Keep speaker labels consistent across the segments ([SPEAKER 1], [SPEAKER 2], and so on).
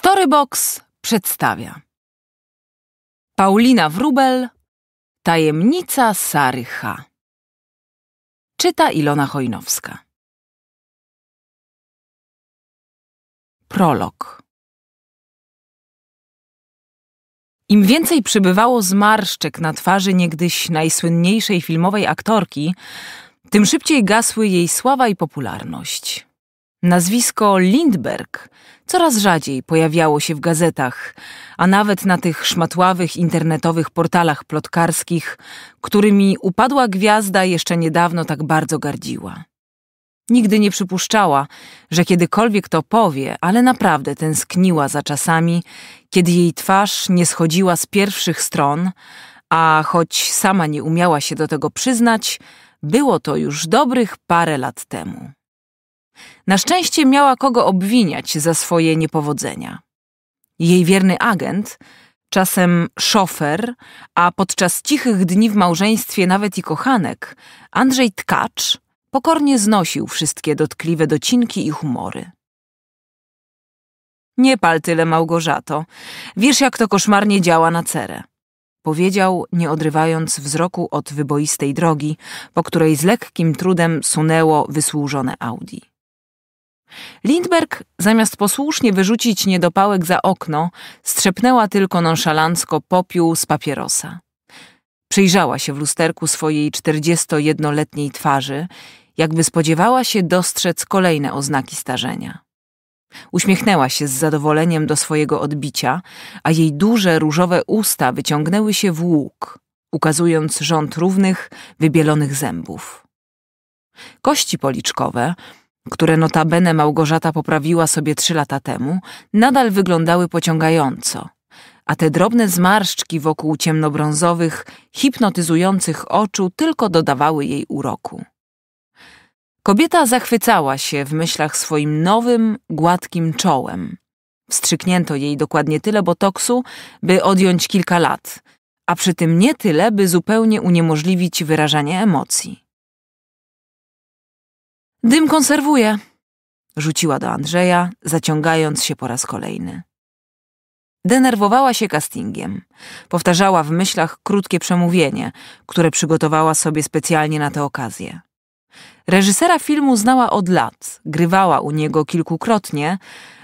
[SPEAKER 1] Storybox przedstawia Paulina Wrubel Tajemnica Sary H. Czyta Ilona Hojnowska. Prolog Im więcej przybywało zmarszczek na twarzy niegdyś najsłynniejszej filmowej aktorki, tym szybciej gasły jej sława i popularność. Nazwisko Lindberg coraz rzadziej pojawiało się w gazetach, a nawet na tych szmatławych internetowych portalach plotkarskich, którymi upadła gwiazda jeszcze niedawno tak bardzo gardziła. Nigdy nie przypuszczała, że kiedykolwiek to powie, ale naprawdę tęskniła za czasami, kiedy jej twarz nie schodziła z pierwszych stron, a choć sama nie umiała się do tego przyznać, było to już dobrych parę lat temu. Na szczęście miała kogo obwiniać za swoje niepowodzenia. Jej wierny agent, czasem szofer, a podczas cichych dni w małżeństwie nawet i kochanek, Andrzej Tkacz pokornie znosił wszystkie dotkliwe docinki i humory. Nie pal tyle, Małgorzato. Wiesz, jak to koszmarnie działa na cerę. Powiedział, nie odrywając wzroku od wyboistej drogi, po której z lekkim trudem sunęło wysłużone Audi. Lindberg, zamiast posłusznie wyrzucić niedopałek za okno, strzepnęła tylko nonszalancko popiół z papierosa. Przyjrzała się w lusterku swojej 41-letniej twarzy, jakby spodziewała się dostrzec kolejne oznaki starzenia. Uśmiechnęła się z zadowoleniem do swojego odbicia, a jej duże różowe usta wyciągnęły się w łuk, ukazując rząd równych, wybielonych zębów. Kości policzkowe, które notabene Małgorzata poprawiła sobie trzy lata temu, nadal wyglądały pociągająco, a te drobne zmarszczki wokół ciemnobrązowych, hipnotyzujących oczu tylko dodawały jej uroku. Kobieta zachwycała się w myślach swoim nowym, gładkim czołem. Wstrzyknięto jej dokładnie tyle botoksu, by odjąć kilka lat, a przy tym nie tyle, by zupełnie uniemożliwić wyrażanie emocji. Dym konserwuje, rzuciła do Andrzeja, zaciągając się po raz kolejny. Denerwowała się castingiem. Powtarzała w myślach krótkie przemówienie, które przygotowała sobie specjalnie na tę okazję. Reżysera filmu znała od lat, grywała u niego kilkukrotnie,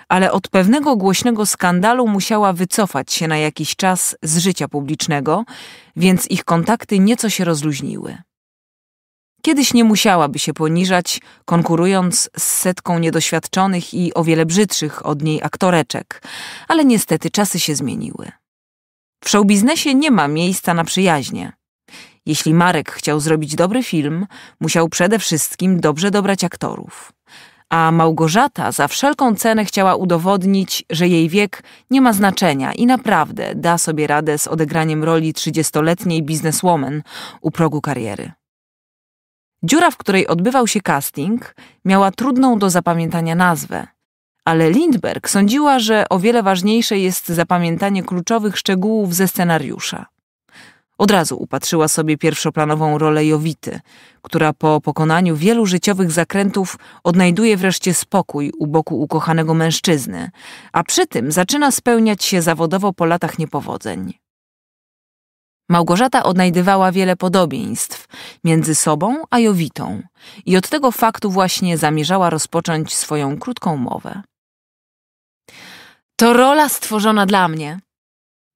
[SPEAKER 1] ale od pewnego głośnego skandalu musiała wycofać się na jakiś czas z życia publicznego, więc ich kontakty nieco się rozluźniły. Kiedyś nie musiałaby się poniżać, konkurując z setką niedoświadczonych i o wiele brzydszych od niej aktoreczek, ale niestety czasy się zmieniły. W showbiznesie nie ma miejsca na przyjaźnie. Jeśli Marek chciał zrobić dobry film, musiał przede wszystkim dobrze dobrać aktorów. A Małgorzata za wszelką cenę chciała udowodnić, że jej wiek nie ma znaczenia i naprawdę da sobie radę z odegraniem roli trzydziestoletniej bizneswoman u progu kariery. Dziura, w której odbywał się casting, miała trudną do zapamiętania nazwę, ale Lindberg sądziła, że o wiele ważniejsze jest zapamiętanie kluczowych szczegółów ze scenariusza. Od razu upatrzyła sobie pierwszoplanową rolę Jowity, która po pokonaniu wielu życiowych zakrętów odnajduje wreszcie spokój u boku ukochanego mężczyzny, a przy tym zaczyna spełniać się zawodowo po latach niepowodzeń. Małgorzata odnajdywała wiele podobieństw między sobą a Jowitą i od tego faktu właśnie zamierzała rozpocząć swoją krótką mowę. To rola stworzona dla mnie,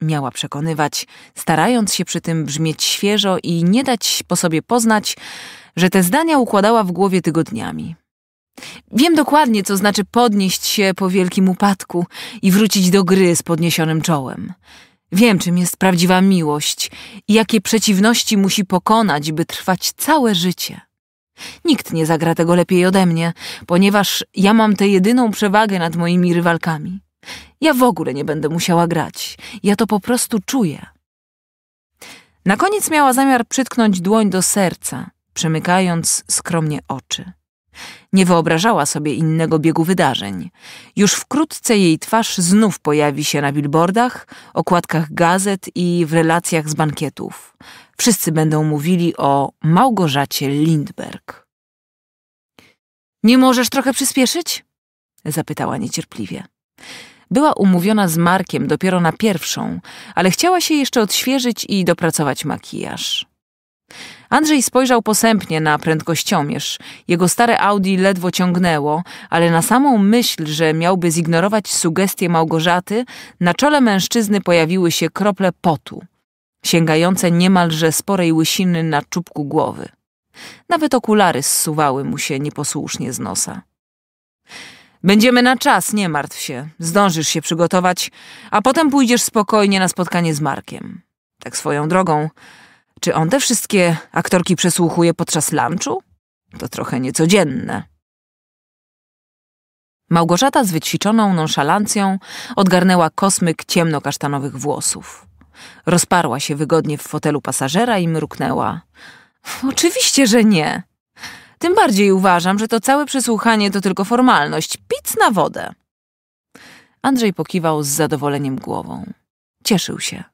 [SPEAKER 1] miała przekonywać, starając się przy tym brzmieć świeżo i nie dać po sobie poznać, że te zdania układała w głowie tygodniami. Wiem dokładnie, co znaczy podnieść się po wielkim upadku i wrócić do gry z podniesionym czołem. Wiem, czym jest prawdziwa miłość i jakie przeciwności musi pokonać, by trwać całe życie. Nikt nie zagra tego lepiej ode mnie, ponieważ ja mam tę jedyną przewagę nad moimi rywalkami. Ja w ogóle nie będę musiała grać. Ja to po prostu czuję. Na koniec miała zamiar przytknąć dłoń do serca, przemykając skromnie oczy. Nie wyobrażała sobie innego biegu wydarzeń. Już wkrótce jej twarz znów pojawi się na billboardach, okładkach gazet i w relacjach z bankietów. Wszyscy będą mówili o Małgorzacie Lindberg. Nie możesz trochę przyspieszyć? zapytała niecierpliwie. Była umówiona z Markiem dopiero na pierwszą, ale chciała się jeszcze odświeżyć i dopracować makijaż. Andrzej spojrzał posępnie na prędkościomierz. Jego stare Audi ledwo ciągnęło, ale na samą myśl, że miałby zignorować sugestie Małgorzaty, na czole mężczyzny pojawiły się krople potu, sięgające niemalże sporej łysiny na czubku głowy. Nawet okulary zsuwały mu się nieposłusznie z nosa. Będziemy na czas, nie martw się. Zdążysz się przygotować, a potem pójdziesz spokojnie na spotkanie z Markiem. Tak swoją drogą, czy on te wszystkie aktorki przesłuchuje podczas lunchu? To trochę niecodzienne. Małgorzata z wyćwiczoną nonszalancją odgarnęła kosmyk ciemno-kasztanowych włosów. Rozparła się wygodnie w fotelu pasażera i mruknęła. Oczywiście, że nie. Tym bardziej uważam, że to całe przesłuchanie to tylko formalność. Pic na wodę. Andrzej pokiwał z zadowoleniem głową. Cieszył się.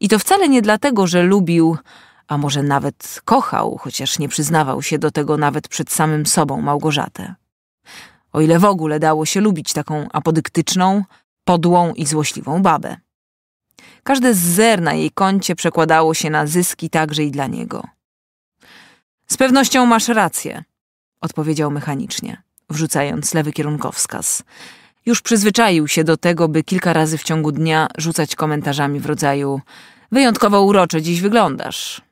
[SPEAKER 1] I to wcale nie dlatego, że lubił, a może nawet kochał, chociaż nie przyznawał się do tego nawet przed samym sobą Małgorzatę. O ile w ogóle dało się lubić taką apodyktyczną, podłą i złośliwą babę. Każde z zer na jej koncie przekładało się na zyski także i dla niego. Z pewnością masz rację, odpowiedział mechanicznie, wrzucając lewy kierunkowskaz, już przyzwyczaił się do tego, by kilka razy w ciągu dnia rzucać komentarzami w rodzaju wyjątkowo urocze dziś wyglądasz.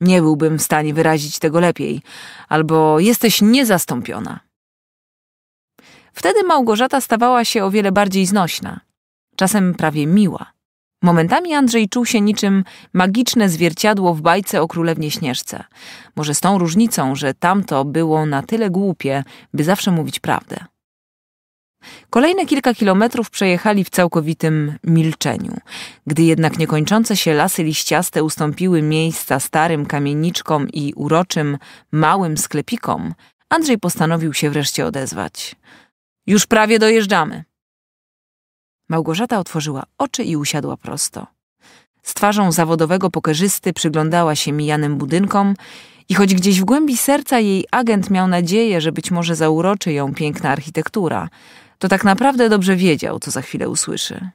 [SPEAKER 1] Nie byłbym w stanie wyrazić tego lepiej, albo jesteś niezastąpiona. Wtedy Małgorzata stawała się o wiele bardziej znośna, czasem prawie miła. Momentami Andrzej czuł się niczym magiczne zwierciadło w bajce o królewnie śnieżce. Może z tą różnicą, że tamto było na tyle głupie, by zawsze mówić prawdę. Kolejne kilka kilometrów przejechali w całkowitym milczeniu. Gdy jednak niekończące się lasy liściaste ustąpiły miejsca starym kamieniczkom i uroczym, małym sklepikom, Andrzej postanowił się wreszcie odezwać. Już prawie dojeżdżamy. Małgorzata otworzyła oczy i usiadła prosto. Z twarzą zawodowego pokerzysty przyglądała się mijanym budynkom i choć gdzieś w głębi serca jej agent miał nadzieję, że być może zauroczy ją piękna architektura, to tak naprawdę dobrze wiedział, co za chwilę usłyszy.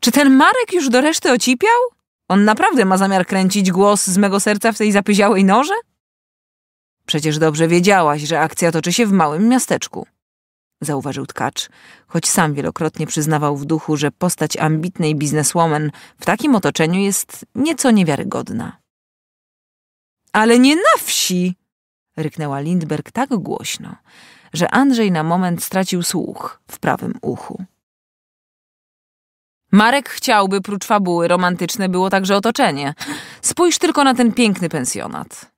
[SPEAKER 1] Czy ten Marek już do reszty ocipiał? On naprawdę ma zamiar kręcić głos z mego serca w tej zapyziałej norze? Przecież dobrze wiedziałaś, że akcja toczy się w małym miasteczku, zauważył tkacz, choć sam wielokrotnie przyznawał w duchu, że postać ambitnej bizneswoman w takim otoczeniu jest nieco niewiarygodna. Ale nie na wsi! ryknęła Lindberg tak głośno, że Andrzej na moment stracił słuch w prawym uchu. Marek chciałby, prócz fabuły, romantyczne było także otoczenie. Spójrz tylko na ten piękny pensjonat.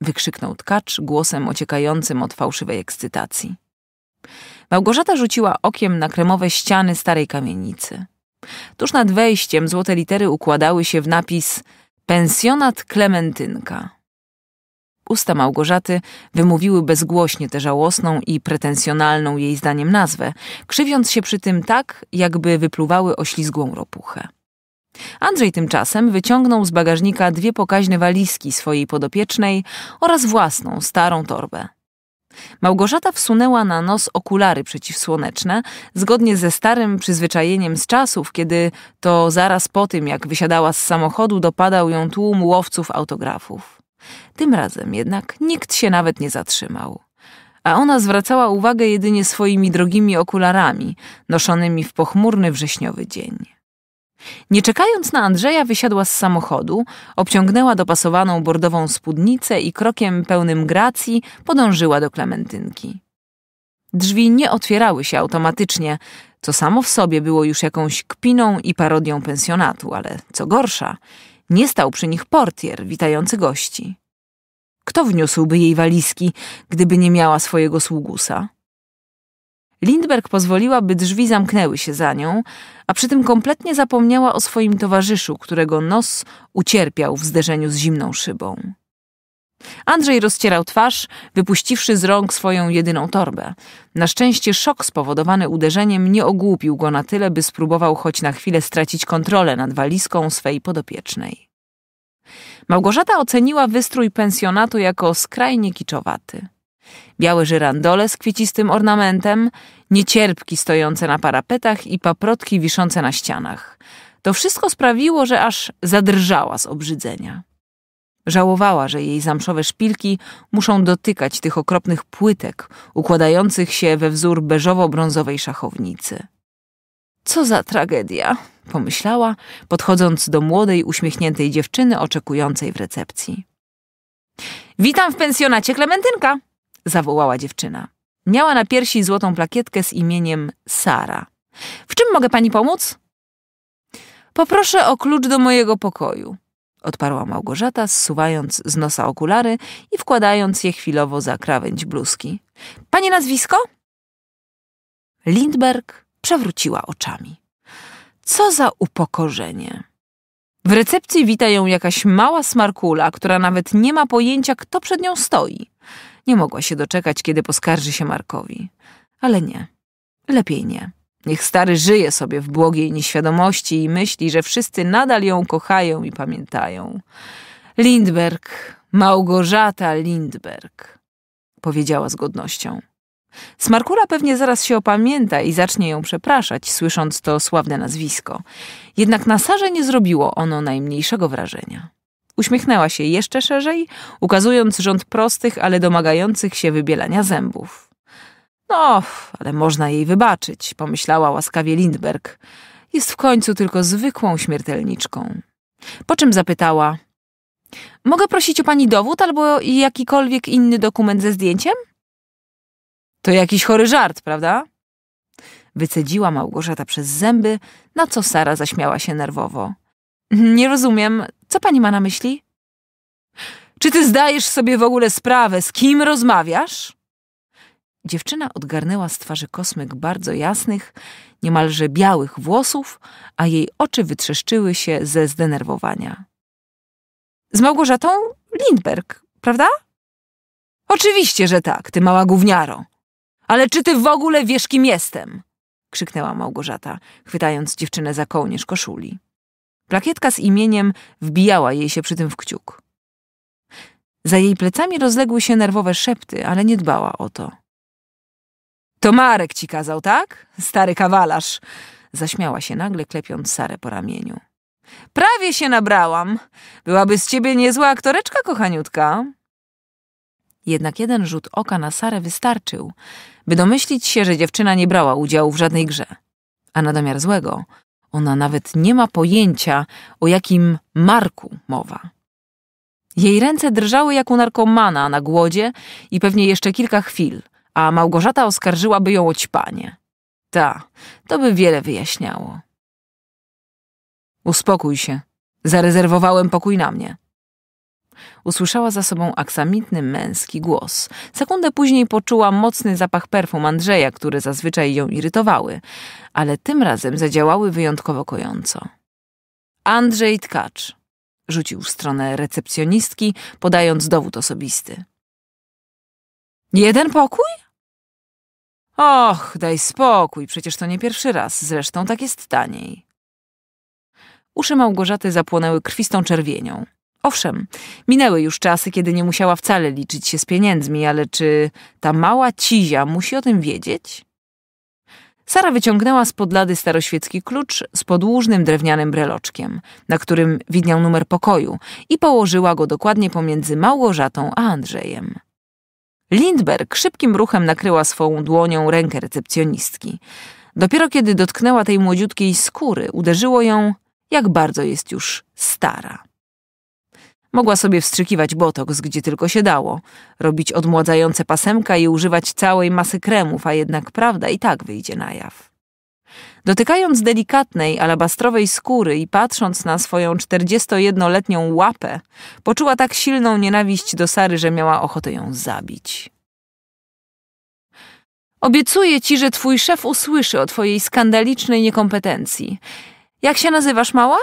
[SPEAKER 1] Wykrzyknął tkacz głosem ociekającym od fałszywej ekscytacji. Małgorzata rzuciła okiem na kremowe ściany starej kamienicy. Tuż nad wejściem złote litery układały się w napis Pensjonat Klementynka. Usta Małgorzaty wymówiły bezgłośnie tę żałosną i pretensjonalną jej zdaniem nazwę, krzywiąc się przy tym tak, jakby wypluwały oślizgłą ropuchę. Andrzej tymczasem wyciągnął z bagażnika dwie pokaźne walizki swojej podopiecznej oraz własną, starą torbę. Małgorzata wsunęła na nos okulary przeciwsłoneczne, zgodnie ze starym przyzwyczajeniem z czasów, kiedy to zaraz po tym, jak wysiadała z samochodu, dopadał ją tłum łowców autografów. Tym razem jednak nikt się nawet nie zatrzymał. A ona zwracała uwagę jedynie swoimi drogimi okularami, noszonymi w pochmurny wrześniowy dzień. Nie czekając na Andrzeja, wysiadła z samochodu, obciągnęła dopasowaną bordową spódnicę i krokiem pełnym gracji podążyła do Klementynki. Drzwi nie otwierały się automatycznie, co samo w sobie było już jakąś kpiną i parodią pensjonatu, ale co gorsza, nie stał przy nich portier witający gości. Kto wniósłby jej walizki, gdyby nie miała swojego sługusa? Lindberg pozwoliła, by drzwi zamknęły się za nią, a przy tym kompletnie zapomniała o swoim towarzyszu, którego nos ucierpiał w zderzeniu z zimną szybą. Andrzej rozcierał twarz, wypuściwszy z rąk swoją jedyną torbę. Na szczęście szok spowodowany uderzeniem nie ogłupił go na tyle, by spróbował choć na chwilę stracić kontrolę nad walizką swej podopiecznej. Małgorzata oceniła wystrój pensjonatu jako skrajnie kiczowaty. Białe żyrandole z kwiecistym ornamentem, niecierpki stojące na parapetach i paprotki wiszące na ścianach. To wszystko sprawiło, że aż zadrżała z obrzydzenia. Żałowała, że jej zamszowe szpilki muszą dotykać tych okropnych płytek układających się we wzór beżowo-brązowej szachownicy. Co za tragedia, pomyślała, podchodząc do młodej, uśmiechniętej dziewczyny oczekującej w recepcji. Witam w pensjonacie Klementynka! zawołała dziewczyna. Miała na piersi złotą plakietkę z imieniem Sara. W czym mogę pani pomóc? Poproszę o klucz do mojego pokoju, odparła Małgorzata, zsuwając z nosa okulary i wkładając je chwilowo za krawędź bluzki. Pani nazwisko? Lindberg przewróciła oczami. Co za upokorzenie. W recepcji wita ją jakaś mała smarkula, która nawet nie ma pojęcia, kto przed nią stoi. Nie mogła się doczekać, kiedy poskarży się Markowi. Ale nie. Lepiej nie. Niech stary żyje sobie w błogiej nieświadomości i myśli, że wszyscy nadal ją kochają i pamiętają. Lindberg, Małgorzata Lindberg, powiedziała z godnością. Smarkula pewnie zaraz się opamięta i zacznie ją przepraszać, słysząc to sławne nazwisko. Jednak na Sarze nie zrobiło ono najmniejszego wrażenia. Uśmiechnęła się jeszcze szerzej, ukazując rząd prostych, ale domagających się wybielania zębów. No, ale można jej wybaczyć, pomyślała łaskawie Lindberg. Jest w końcu tylko zwykłą śmiertelniczką. Po czym zapytała: Mogę prosić o pani dowód albo jakikolwiek inny dokument ze zdjęciem? To jakiś chory żart, prawda? Wycedziła Małgorzata przez zęby, na co Sara zaśmiała się nerwowo. Nie rozumiem, co pani ma na myśli? Czy ty zdajesz sobie w ogóle sprawę, z kim rozmawiasz? Dziewczyna odgarnęła z twarzy kosmyk bardzo jasnych, niemalże białych włosów, a jej oczy wytrzeszczyły się ze zdenerwowania. Z Małgorzatą Lindberg, prawda? Oczywiście, że tak, ty mała gówniaro. Ale czy ty w ogóle wiesz, kim jestem? krzyknęła Małgorzata, chwytając dziewczynę za kołnierz koszuli. Plakietka z imieniem wbijała jej się przy tym w kciuk. Za jej plecami rozległy się nerwowe szepty, ale nie dbała o to. To Marek ci kazał, tak? Stary kawalarz! Zaśmiała się nagle, klepiąc Sarę po ramieniu. Prawie się nabrałam. Byłaby z ciebie niezła aktoreczka, kochaniutka. Jednak jeden rzut oka na Sarę wystarczył, by domyślić się, że dziewczyna nie brała udziału w żadnej grze. A na domiar złego, ona nawet nie ma pojęcia, o jakim marku mowa. Jej ręce drżały jak u narkomana na głodzie i pewnie jeszcze kilka chwil, a Małgorzata oskarżyłaby ją o ćpanie. Ta, to by wiele wyjaśniało. Uspokój się. Zarezerwowałem pokój na mnie. Usłyszała za sobą aksamitny męski głos. Sekundę później poczuła mocny zapach perfum Andrzeja, które zazwyczaj ją irytowały, ale tym razem zadziałały wyjątkowo kojąco. Andrzej Tkacz rzucił w stronę recepcjonistki, podając dowód osobisty. Jeden pokój? Och, daj spokój, przecież to nie pierwszy raz, zresztą tak jest taniej. Uszy Małgorzaty zapłonęły krwistą czerwienią. Owszem, minęły już czasy, kiedy nie musiała wcale liczyć się z pieniędzmi, ale czy ta mała cizia musi o tym wiedzieć? Sara wyciągnęła z podlady staroświecki klucz z podłużnym drewnianym breloczkiem, na którym widniał numer pokoju i położyła go dokładnie pomiędzy Małgorzatą a Andrzejem. Lindberg szybkim ruchem nakryła swą dłonią rękę recepcjonistki. Dopiero kiedy dotknęła tej młodziutkiej skóry, uderzyło ją, jak bardzo jest już stara. Mogła sobie wstrzykiwać botoks, gdzie tylko się dało, robić odmładzające pasemka i używać całej masy kremów, a jednak prawda i tak wyjdzie na jaw. Dotykając delikatnej, alabastrowej skóry i patrząc na swoją 41-letnią łapę, poczuła tak silną nienawiść do Sary, że miała ochotę ją zabić. Obiecuję ci, że twój szef usłyszy o twojej skandalicznej niekompetencji. Jak się nazywasz, mała?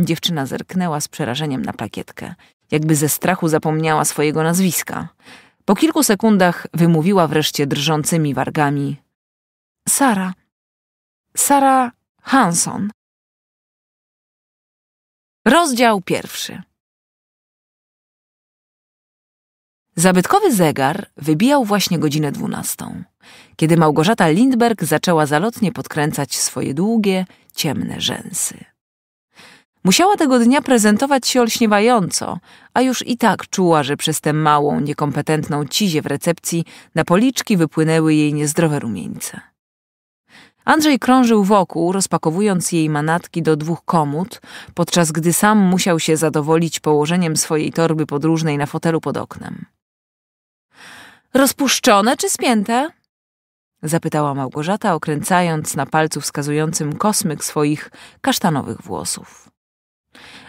[SPEAKER 1] Dziewczyna zerknęła z przerażeniem na plakietkę, jakby ze strachu zapomniała swojego nazwiska. Po kilku sekundach wymówiła wreszcie drżącymi wargami: Sara. Sara Hanson. Rozdział pierwszy. Zabytkowy zegar wybijał właśnie godzinę dwunastą, kiedy Małgorzata Lindberg zaczęła zalotnie podkręcać swoje długie, ciemne rzęsy. Musiała tego dnia prezentować się olśniewająco, a już i tak czuła, że przez tę małą, niekompetentną cizie w recepcji na policzki wypłynęły jej niezdrowe rumieńce. Andrzej krążył wokół, rozpakowując jej manatki do dwóch komód, podczas gdy sam musiał się zadowolić położeniem swojej torby podróżnej na fotelu pod oknem. Rozpuszczone czy spięte? zapytała Małgorzata, okręcając na palcu wskazującym kosmyk swoich kasztanowych włosów.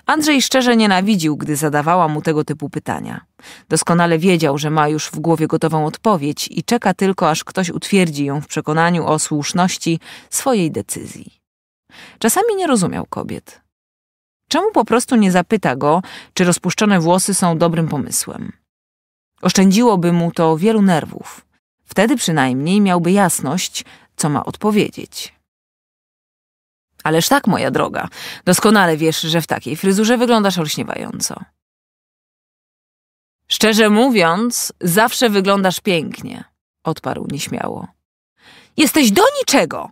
[SPEAKER 1] Andrzej szczerze nienawidził, gdy zadawała mu tego typu pytania. Doskonale wiedział, że ma już w głowie gotową odpowiedź i czeka tylko, aż ktoś utwierdzi ją w przekonaniu o słuszności swojej decyzji. Czasami nie rozumiał kobiet. Czemu po prostu nie zapyta go, czy rozpuszczone włosy są dobrym pomysłem? Oszczędziłoby mu to wielu nerwów. Wtedy przynajmniej miałby jasność, co ma odpowiedzieć. Ależ tak, moja droga. Doskonale wiesz, że w takiej fryzurze wyglądasz olśniewająco. Szczerze mówiąc, zawsze wyglądasz pięknie, odparł nieśmiało. Jesteś do niczego!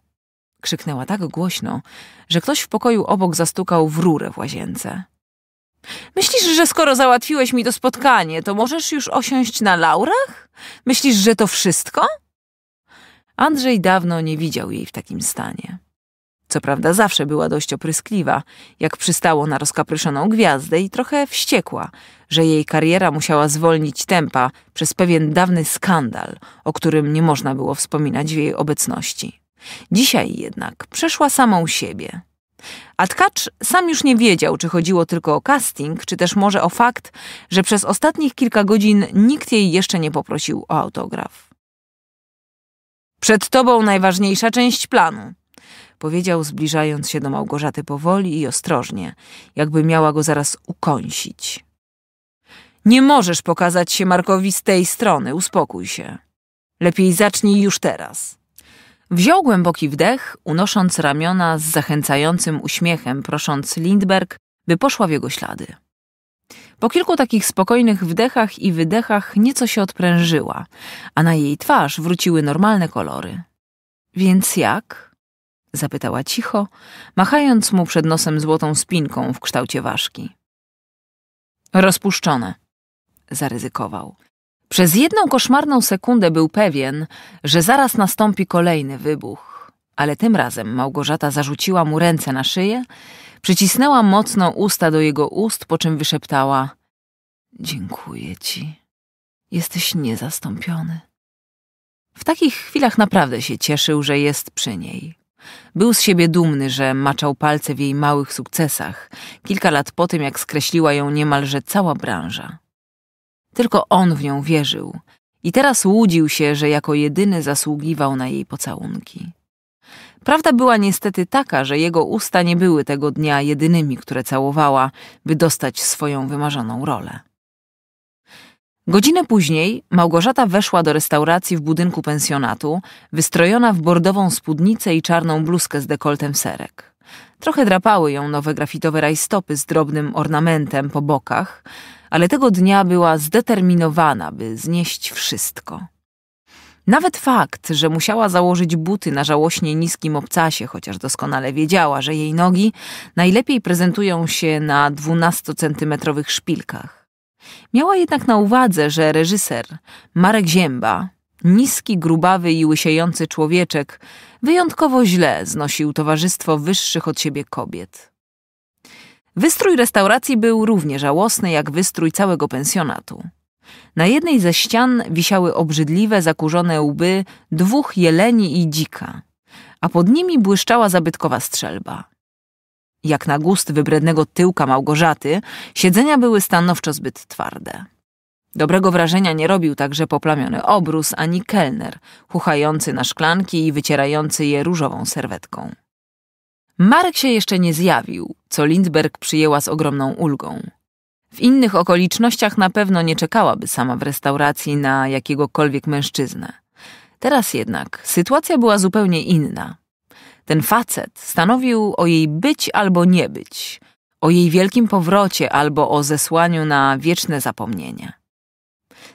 [SPEAKER 1] krzyknęła tak głośno, że ktoś w pokoju obok zastukał w rurę w łazience. Myślisz, że skoro załatwiłeś mi to spotkanie, to możesz już osiąść na laurach? Myślisz, że to wszystko? Andrzej dawno nie widział jej w takim stanie. Co prawda zawsze była dość opryskliwa, jak przystało na rozkapryszoną gwiazdę i trochę wściekła, że jej kariera musiała zwolnić tempa przez pewien dawny skandal, o którym nie można było wspominać w jej obecności. Dzisiaj jednak przeszła samą siebie. A tkacz sam już nie wiedział, czy chodziło tylko o casting, czy też może o fakt, że przez ostatnich kilka godzin nikt jej jeszcze nie poprosił o autograf. Przed tobą najważniejsza część planu, powiedział, zbliżając się do Małgorzaty powoli i ostrożnie, jakby miała go zaraz ukąsić. Nie możesz pokazać się Markowi z tej strony, uspokój się. Lepiej zacznij już teraz. Wziął głęboki wdech, unosząc ramiona z zachęcającym uśmiechem, prosząc Lindberg, by poszła w jego ślady. Po kilku takich spokojnych wdechach i wydechach nieco się odprężyła, a na jej twarz wróciły normalne kolory. Więc jak? Zapytała cicho, machając mu przed nosem złotą spinką w kształcie ważki. Rozpuszczone, zaryzykował. Przez jedną koszmarną sekundę był pewien, że zaraz nastąpi kolejny wybuch, ale tym razem Małgorzata zarzuciła mu ręce na szyję, przycisnęła mocno usta do jego ust, po czym wyszeptała: Dziękuję ci. Jesteś niezastąpiony. W takich chwilach naprawdę się cieszył, że jest przy niej. Był z siebie dumny, że maczał palce w jej małych sukcesach, kilka lat po tym, jak skreśliła ją niemalże cała branża. Tylko on w nią wierzył i teraz łudził się, że jako jedyny zasługiwał na jej pocałunki. Prawda była niestety taka, że jego usta nie były tego dnia jedynymi, które całowała, by dostać swoją wymarzoną rolę. Godzinę później Małgorzata weszła do restauracji w budynku pensjonatu, wystrojona w bordową spódnicę i czarną bluzkę z dekoltem serek. Trochę drapały ją nowe grafitowe rajstopy z drobnym ornamentem po bokach, ale tego dnia była zdeterminowana, by znieść wszystko. Nawet fakt, że musiała założyć buty na żałośnie niskim obcasie, chociaż doskonale wiedziała, że jej nogi najlepiej prezentują się na dwunasto centymetrowych szpilkach. Miała jednak na uwadze, że reżyser Marek Zięba, niski, grubawy i łysiejący człowieczek, wyjątkowo źle znosił towarzystwo wyższych od siebie kobiet. Wystrój restauracji był równie żałosny jak wystrój całego pensjonatu. Na jednej ze ścian wisiały obrzydliwe, zakurzone łby dwóch jeleni i dzika, a pod nimi błyszczała zabytkowa strzelba jak na gust wybrednego tyłka Małgorzaty, siedzenia były stanowczo zbyt twarde. Dobrego wrażenia nie robił także poplamiony obrus ani kelner, chuchający na szklanki i wycierający je różową serwetką. Marek się jeszcze nie zjawił, co Lindberg przyjęła z ogromną ulgą. W innych okolicznościach na pewno nie czekałaby sama w restauracji na jakiegokolwiek mężczyznę. Teraz jednak sytuacja była zupełnie inna. Ten facet stanowił o jej być albo nie być, o jej wielkim powrocie albo o zesłaniu na wieczne zapomnienie.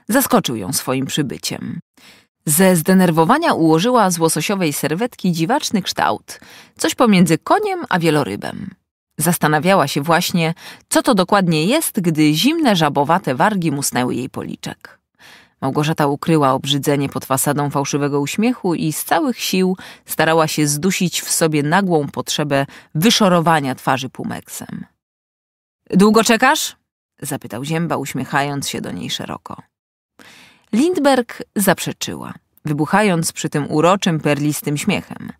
[SPEAKER 1] Zaskoczył ją swoim przybyciem. Ze zdenerwowania ułożyła z łososiowej serwetki dziwaczny kształt, coś pomiędzy koniem a wielorybem. Zastanawiała się właśnie, co to dokładnie jest, gdy zimne żabowate wargi musnęły jej policzek. Małgorzata ukryła obrzydzenie pod fasadą fałszywego uśmiechu i z całych sił starała się zdusić w sobie nagłą potrzebę wyszorowania twarzy pumeksem. Długo czekasz? zapytał Zięba, uśmiechając się do niej szeroko. Lindberg zaprzeczyła, wybuchając przy tym uroczym, perlistym śmiechem.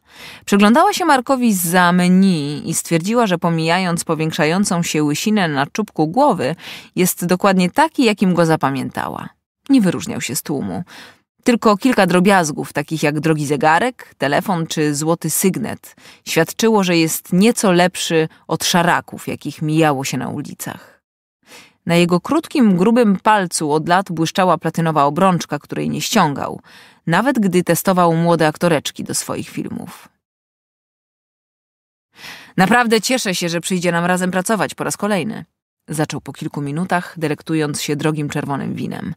[SPEAKER 1] Przyglądała się Markowi za menu i stwierdziła, że pomijając powiększającą się łysinę na czubku głowy, jest dokładnie taki, jakim go zapamiętała nie wyróżniał się z tłumu. Tylko kilka drobiazgów, takich jak drogi zegarek, telefon czy złoty sygnet, świadczyło, że jest nieco lepszy od szaraków, jakich mijało się na ulicach. Na jego krótkim, grubym palcu od lat błyszczała platynowa obrączka, której nie ściągał, nawet gdy testował młode aktoreczki do swoich filmów. Naprawdę cieszę się, że przyjdzie nam razem pracować po raz kolejny zaczął po kilku minutach, delektując się drogim czerwonym winem.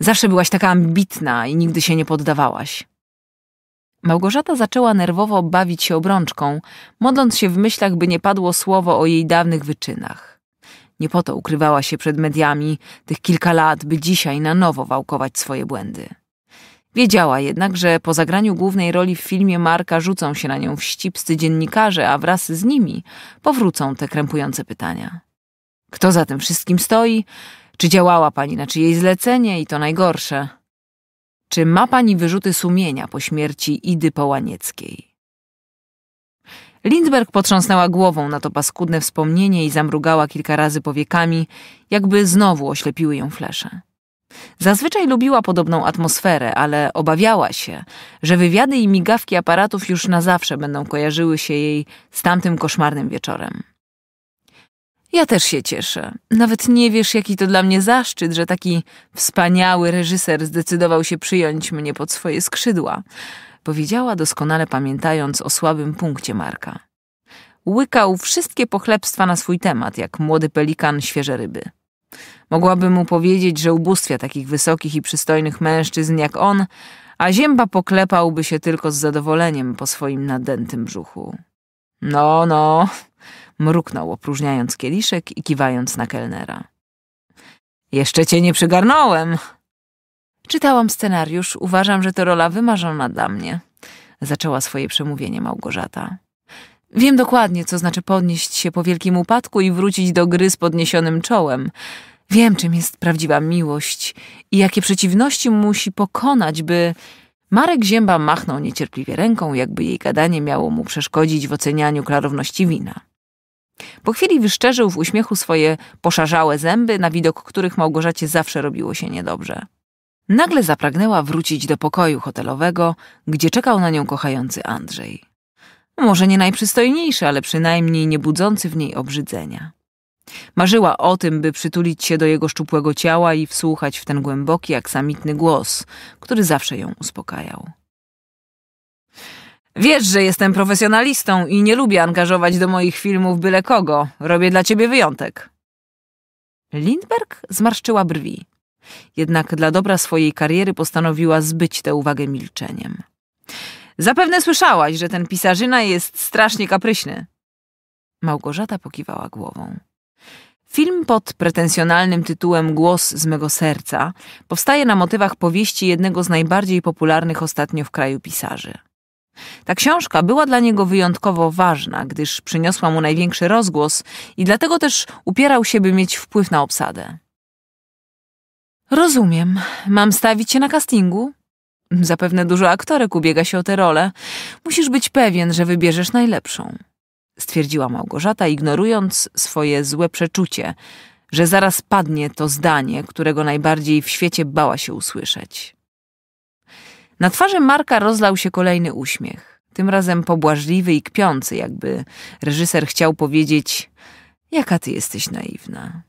[SPEAKER 1] Zawsze byłaś taka ambitna i nigdy się nie poddawałaś. Małgorzata zaczęła nerwowo bawić się obrączką, modląc się w myślach, by nie padło słowo o jej dawnych wyczynach. Nie po to ukrywała się przed mediami tych kilka lat, by dzisiaj na nowo wałkować swoje błędy. Wiedziała jednak, że po zagraniu głównej roli w filmie Marka rzucą się na nią wścibscy dziennikarze, a wraz z nimi powrócą te krępujące pytania. Kto za tym wszystkim stoi? Czy działała pani na czyjeś zlecenie i to najgorsze? Czy ma pani wyrzuty sumienia po śmierci Idy Połanieckiej? Lindberg potrząsnęła głową na to paskudne wspomnienie i zamrugała kilka razy powiekami, jakby znowu oślepiły ją flesze. Zazwyczaj lubiła podobną atmosferę, ale obawiała się, że wywiady i migawki aparatów już na zawsze będą kojarzyły się jej z tamtym koszmarnym wieczorem. Ja też się cieszę. Nawet nie wiesz, jaki to dla mnie zaszczyt, że taki wspaniały reżyser zdecydował się przyjąć mnie pod swoje skrzydła, powiedziała doskonale pamiętając o słabym punkcie Marka. Łykał wszystkie pochlebstwa na swój temat, jak młody pelikan świeże ryby. Mogłabym mu powiedzieć, że ubóstwia takich wysokich i przystojnych mężczyzn jak on, a zięba poklepałby się tylko z zadowoleniem po swoim nadętym brzuchu. No, no, mruknął, opróżniając kieliszek i kiwając na kelnera. Jeszcze cię nie przygarnąłem! Czytałam scenariusz, uważam, że to rola wymarzona dla mnie, zaczęła swoje przemówienie Małgorzata. Wiem dokładnie, co znaczy podnieść się po wielkim upadku i wrócić do gry z podniesionym czołem. Wiem, czym jest prawdziwa miłość i jakie przeciwności musi pokonać, by. Marek Zięba machnął niecierpliwie ręką, jakby jej gadanie miało mu przeszkodzić w ocenianiu klarowności wina. Po chwili wyszczerzył w uśmiechu swoje poszarzałe zęby, na widok których Małgorzacie zawsze robiło się niedobrze. Nagle zapragnęła wrócić do pokoju hotelowego, gdzie czekał na nią kochający Andrzej. Może nie najprzystojniejszy, ale przynajmniej nie budzący w niej obrzydzenia. Marzyła o tym, by przytulić się do jego szczupłego ciała i wsłuchać w ten głęboki, aksamitny głos, który zawsze ją uspokajał. Wiesz, że jestem profesjonalistą i nie lubię angażować do moich filmów byle kogo. Robię dla ciebie wyjątek. Lindberg zmarszczyła brwi. Jednak dla dobra swojej kariery postanowiła zbyć tę uwagę milczeniem. Zapewne słyszałaś, że ten pisarzyna jest strasznie kapryśny. Małgorzata pokiwała głową. Film pod pretensjonalnym tytułem Głos z mego serca powstaje na motywach powieści jednego z najbardziej popularnych ostatnio w kraju pisarzy. Ta książka była dla niego wyjątkowo ważna, gdyż przyniosła mu największy rozgłos i dlatego też upierał się, by mieć wpływ na obsadę. Rozumiem. Mam stawić się na castingu? Zapewne dużo aktorek ubiega się o tę rolę. Musisz być pewien, że wybierzesz najlepszą. Stwierdziła Małgorzata, ignorując swoje złe przeczucie, że zaraz padnie to zdanie, którego najbardziej w świecie bała się usłyszeć. Na twarzy Marka rozlał się kolejny uśmiech. Tym razem pobłażliwy i kpiący, jakby reżyser chciał powiedzieć: Jaka ty jesteś naiwna.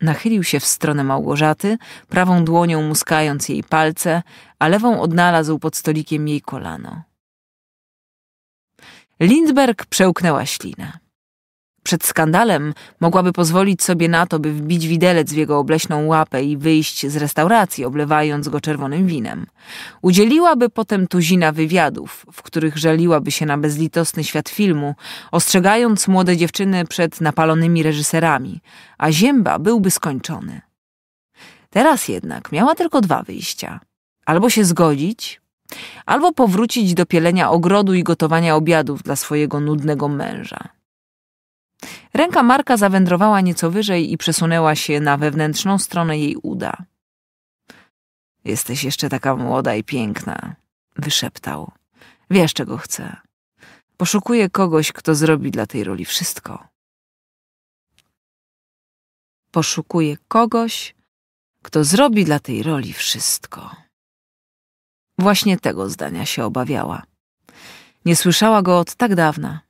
[SPEAKER 1] Nachylił się w stronę Małgorzaty, prawą dłonią muskając jej palce, a lewą odnalazł pod stolikiem jej kolano. Lindberg przełknęła ślinę. Przed skandalem mogłaby pozwolić sobie na to, by wbić widelec w jego obleśną łapę i wyjść z restauracji, oblewając go czerwonym winem. Udzieliłaby potem tuzina wywiadów, w których żaliłaby się na bezlitosny świat filmu, ostrzegając młode dziewczyny przed napalonymi reżyserami, a zięba byłby skończony. Teraz jednak miała tylko dwa wyjścia. Albo się zgodzić, albo powrócić do pielenia ogrodu i gotowania obiadów dla swojego nudnego męża. Ręka Marka zawędrowała nieco wyżej i przesunęła się na wewnętrzną stronę jej uda. Jesteś jeszcze taka młoda i piękna, wyszeptał. Wiesz, czego chcę. Poszukuję kogoś, kto zrobi dla tej roli wszystko. Poszukuję kogoś, kto zrobi dla tej roli wszystko. Właśnie tego zdania się obawiała. Nie słyszała go od tak dawna.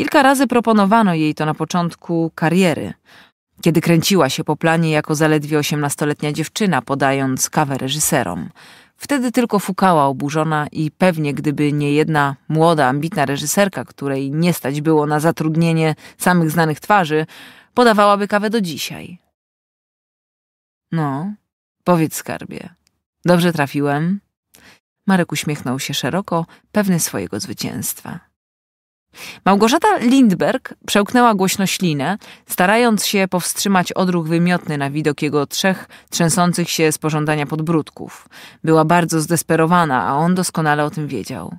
[SPEAKER 1] Kilka razy proponowano jej to na początku kariery, kiedy kręciła się po planie jako zaledwie osiemnastoletnia dziewczyna, podając kawę reżyserom. Wtedy tylko fukała oburzona i pewnie gdyby nie jedna młoda, ambitna reżyserka, której nie stać było na zatrudnienie samych znanych twarzy, podawałaby kawę do dzisiaj. No, powiedz skarbie, dobrze trafiłem? Marek uśmiechnął się szeroko, pewny swojego zwycięstwa. Małgorzata Lindberg przełknęła głośno ślinę, starając się powstrzymać odruch wymiotny na widok jego trzech trzęsących się z pożądania podbródków. Była bardzo zdesperowana, a on doskonale o tym wiedział.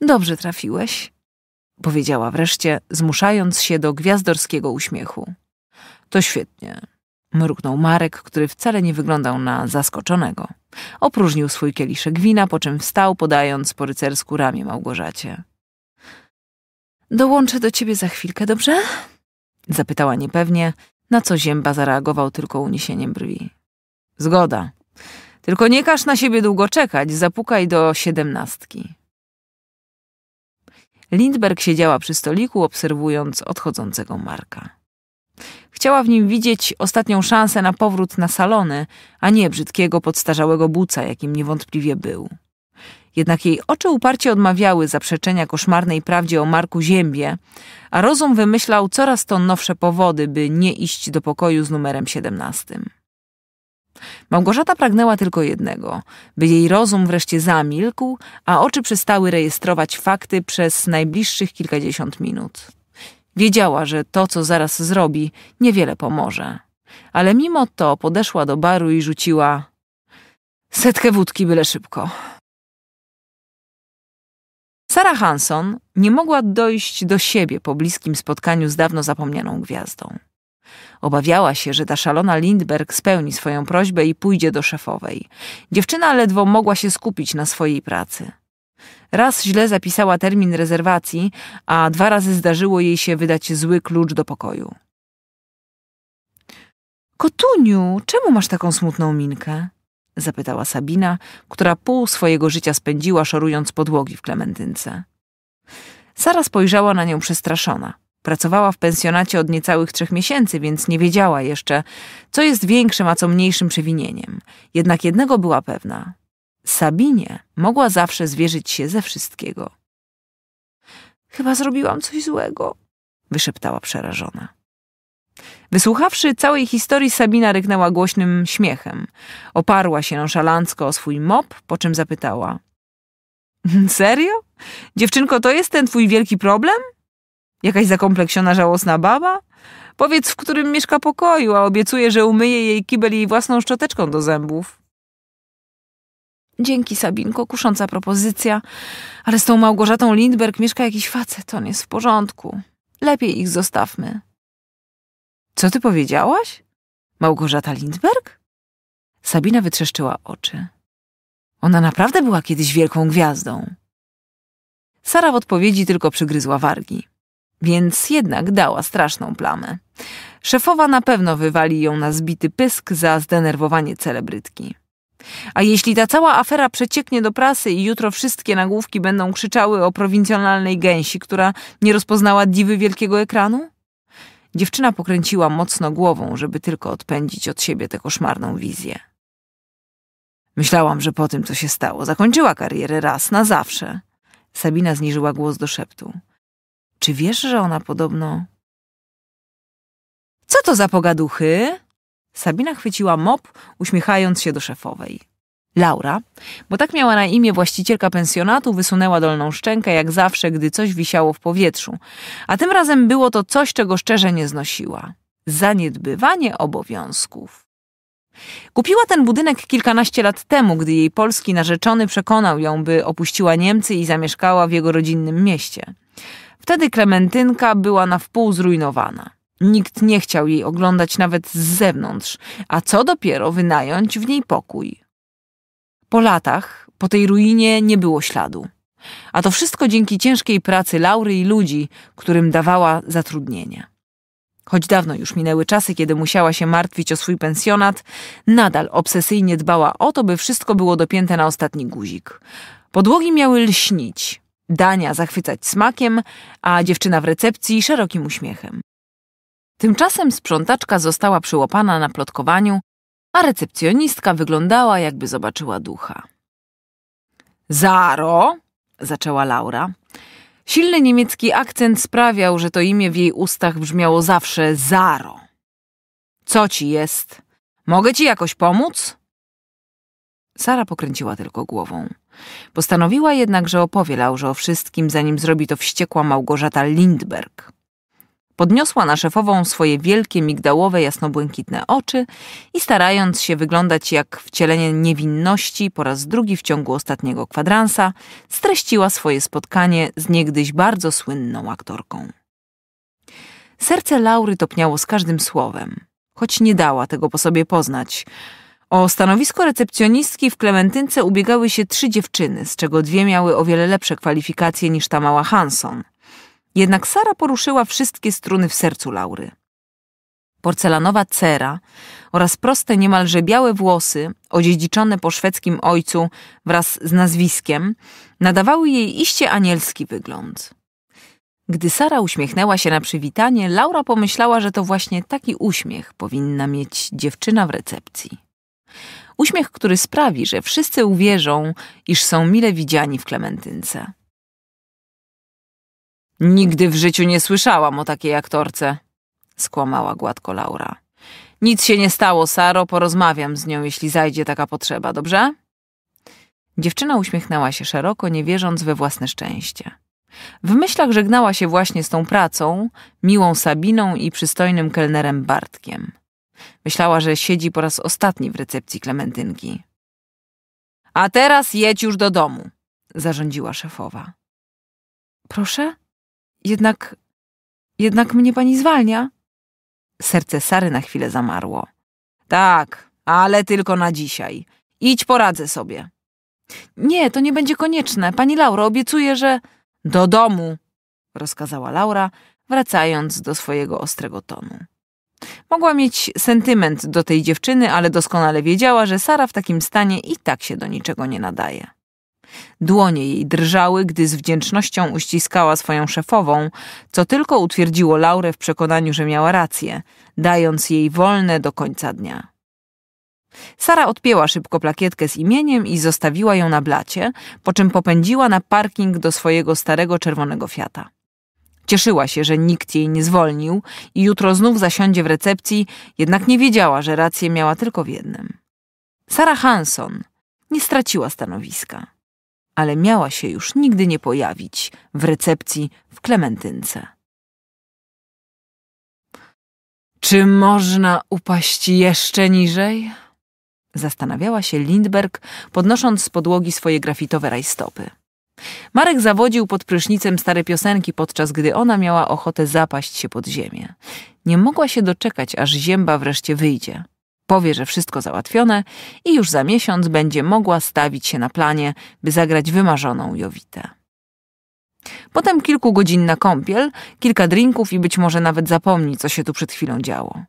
[SPEAKER 1] Dobrze trafiłeś, powiedziała wreszcie, zmuszając się do gwiazdorskiego uśmiechu. To świetnie, mruknął Marek, który wcale nie wyglądał na zaskoczonego. Opróżnił swój kieliszek wina, po czym wstał, podając po rycersku ramię Małgorzacie. Dołączę do ciebie za chwilkę, dobrze? Zapytała niepewnie, na co Zięba zareagował tylko uniesieniem brwi. Zgoda. Tylko nie każ na siebie długo czekać, zapukaj do siedemnastki. Lindberg siedziała przy stoliku, obserwując odchodzącego Marka. Chciała w nim widzieć ostatnią szansę na powrót na salony, a nie brzydkiego, podstarzałego buca, jakim niewątpliwie był. Jednak jej oczy uparcie odmawiały zaprzeczenia koszmarnej prawdzie o Marku Ziębie, a rozum wymyślał coraz to nowsze powody, by nie iść do pokoju z numerem 17. Małgorzata pragnęła tylko jednego, by jej rozum wreszcie zamilkł, a oczy przestały rejestrować fakty przez najbliższych kilkadziesiąt minut. Wiedziała, że to, co zaraz zrobi, niewiele pomoże. Ale mimo to podeszła do baru i rzuciła setkę wódki byle szybko. Sarah Hanson nie mogła dojść do siebie po bliskim spotkaniu z dawno zapomnianą gwiazdą. Obawiała się, że ta szalona Lindberg spełni swoją prośbę i pójdzie do szefowej. Dziewczyna ledwo mogła się skupić na swojej pracy. Raz źle zapisała termin rezerwacji, a dwa razy zdarzyło jej się wydać zły klucz do pokoju. Kotuniu, czemu masz taką smutną minkę? zapytała Sabina, która pół swojego życia spędziła szorując podłogi w Klementynce. Sara spojrzała na nią przestraszona. Pracowała w pensjonacie od niecałych trzech miesięcy, więc nie wiedziała jeszcze, co jest większym, a co mniejszym przewinieniem. Jednak jednego była pewna. Sabinie mogła zawsze zwierzyć się ze wszystkiego. Chyba zrobiłam coś złego, wyszeptała przerażona. Wysłuchawszy całej historii, Sabina ryknęła głośnym śmiechem. Oparła się nonszalancko o swój mop, po czym zapytała. Serio? Dziewczynko, to jest ten twój wielki problem? Jakaś zakompleksiona, żałosna baba? Powiedz, w którym mieszka pokoju, a obiecuję, że umyję jej kibel jej własną szczoteczką do zębów. Dzięki, Sabinko, kusząca propozycja, ale z tą Małgorzatą Lindberg mieszka jakiś facet, on jest w porządku. Lepiej ich zostawmy. Co ty powiedziałaś? Małgorzata Lindberg? Sabina wytrzeszczyła oczy. Ona naprawdę była kiedyś wielką gwiazdą. Sara w odpowiedzi tylko przygryzła wargi. Więc jednak dała straszną plamę. Szefowa na pewno wywali ją na zbity pysk za zdenerwowanie celebrytki. A jeśli ta cała afera przecieknie do prasy i jutro wszystkie nagłówki będą krzyczały o prowincjonalnej gęsi, która nie rozpoznała diwy wielkiego ekranu? Dziewczyna pokręciła mocno głową, żeby tylko odpędzić od siebie tę koszmarną wizję. Myślałam, że po tym, co się stało, zakończyła karierę raz na zawsze. Sabina zniżyła głos do szeptu. Czy wiesz, że ona podobno. Co to za pogaduchy? Sabina chwyciła mop, uśmiechając się do szefowej. Laura, bo tak miała na imię właścicielka pensjonatu, wysunęła dolną szczękę jak zawsze, gdy coś wisiało w powietrzu, a tym razem było to coś, czego szczerze nie znosiła zaniedbywanie obowiązków. Kupiła ten budynek kilkanaście lat temu, gdy jej polski narzeczony przekonał ją, by opuściła Niemcy i zamieszkała w jego rodzinnym mieście. Wtedy Klementynka była na wpół zrujnowana. Nikt nie chciał jej oglądać nawet z zewnątrz, a co dopiero wynająć w niej pokój po latach po tej ruinie nie było śladu. A to wszystko dzięki ciężkiej pracy Laury i ludzi, którym dawała zatrudnienie. Choć dawno już minęły czasy, kiedy musiała się martwić o swój pensjonat, nadal obsesyjnie dbała o to, by wszystko było dopięte na ostatni guzik. Podłogi miały lśnić, dania zachwycać smakiem, a dziewczyna w recepcji szerokim uśmiechem. Tymczasem sprzątaczka została przyłopana na plotkowaniu, a recepcjonistka wyglądała, jakby zobaczyła ducha. Zaro, zaczęła Laura. Silny niemiecki akcent sprawiał, że to imię w jej ustach brzmiało zawsze Zaro. Co ci jest? Mogę ci jakoś pomóc? Sara pokręciła tylko głową. Postanowiła jednak, że opowie Laurze o wszystkim, zanim zrobi to wściekła Małgorzata Lindberg. Podniosła na szefową swoje wielkie, migdałowe, jasnobłękitne oczy i starając się wyglądać jak wcielenie niewinności po raz drugi w ciągu ostatniego kwadransa, streściła swoje spotkanie z niegdyś bardzo słynną aktorką. Serce Laury topniało z każdym słowem, choć nie dała tego po sobie poznać. O stanowisko recepcjonistki w Klementynce ubiegały się trzy dziewczyny, z czego dwie miały o wiele lepsze kwalifikacje niż ta mała Hanson – jednak Sara poruszyła wszystkie struny w sercu Laury. Porcelanowa cera oraz proste, niemalże białe włosy, odziedziczone po szwedzkim ojcu wraz z nazwiskiem, nadawały jej iście anielski wygląd. Gdy Sara uśmiechnęła się na przywitanie, Laura pomyślała, że to właśnie taki uśmiech powinna mieć dziewczyna w recepcji. Uśmiech, który sprawi, że wszyscy uwierzą, iż są mile widziani w Klementynce. Nigdy w życiu nie słyszałam o takiej aktorce, skłamała gładko Laura. Nic się nie stało, Saro, porozmawiam z nią, jeśli zajdzie taka potrzeba, dobrze? Dziewczyna uśmiechnęła się szeroko, nie wierząc we własne szczęście. W myślach żegnała się właśnie z tą pracą, miłą Sabiną i przystojnym kelnerem Bartkiem. Myślała, że siedzi po raz ostatni w recepcji Klementynki. A teraz jedź już do domu, zarządziła szefowa. Proszę? Jednak, jednak mnie pani zwalnia? Serce Sary na chwilę zamarło. Tak, ale tylko na dzisiaj. Idź poradzę sobie. Nie, to nie będzie konieczne. Pani Laura obiecuje, że... Do domu, rozkazała Laura, wracając do swojego ostrego tonu. Mogła mieć sentyment do tej dziewczyny, ale doskonale wiedziała, że Sara w takim stanie i tak się do niczego nie nadaje. Dłonie jej drżały, gdy z wdzięcznością uściskała swoją szefową, co tylko utwierdziło Laurę w przekonaniu, że miała rację, dając jej wolne do końca dnia. Sara odpięła szybko plakietkę z imieniem i zostawiła ją na blacie, po czym popędziła na parking do swojego starego czerwonego Fiata. Cieszyła się, że nikt jej nie zwolnił i jutro znów zasiądzie w recepcji, jednak nie wiedziała, że rację miała tylko w jednym. Sara Hanson nie straciła stanowiska ale miała się już nigdy nie pojawić w recepcji w Klementynce. Czy można upaść jeszcze niżej? Zastanawiała się Lindberg, podnosząc z podłogi swoje grafitowe rajstopy. Marek zawodził pod prysznicem stare piosenki, podczas gdy ona miała ochotę zapaść się pod ziemię. Nie mogła się doczekać, aż zięba wreszcie wyjdzie. Powie, że wszystko załatwione i już za miesiąc będzie mogła stawić się na planie, by zagrać wymarzoną Jowitę. Potem kilku godzin na kąpiel, kilka drinków i być może nawet zapomni, co się tu przed chwilą działo.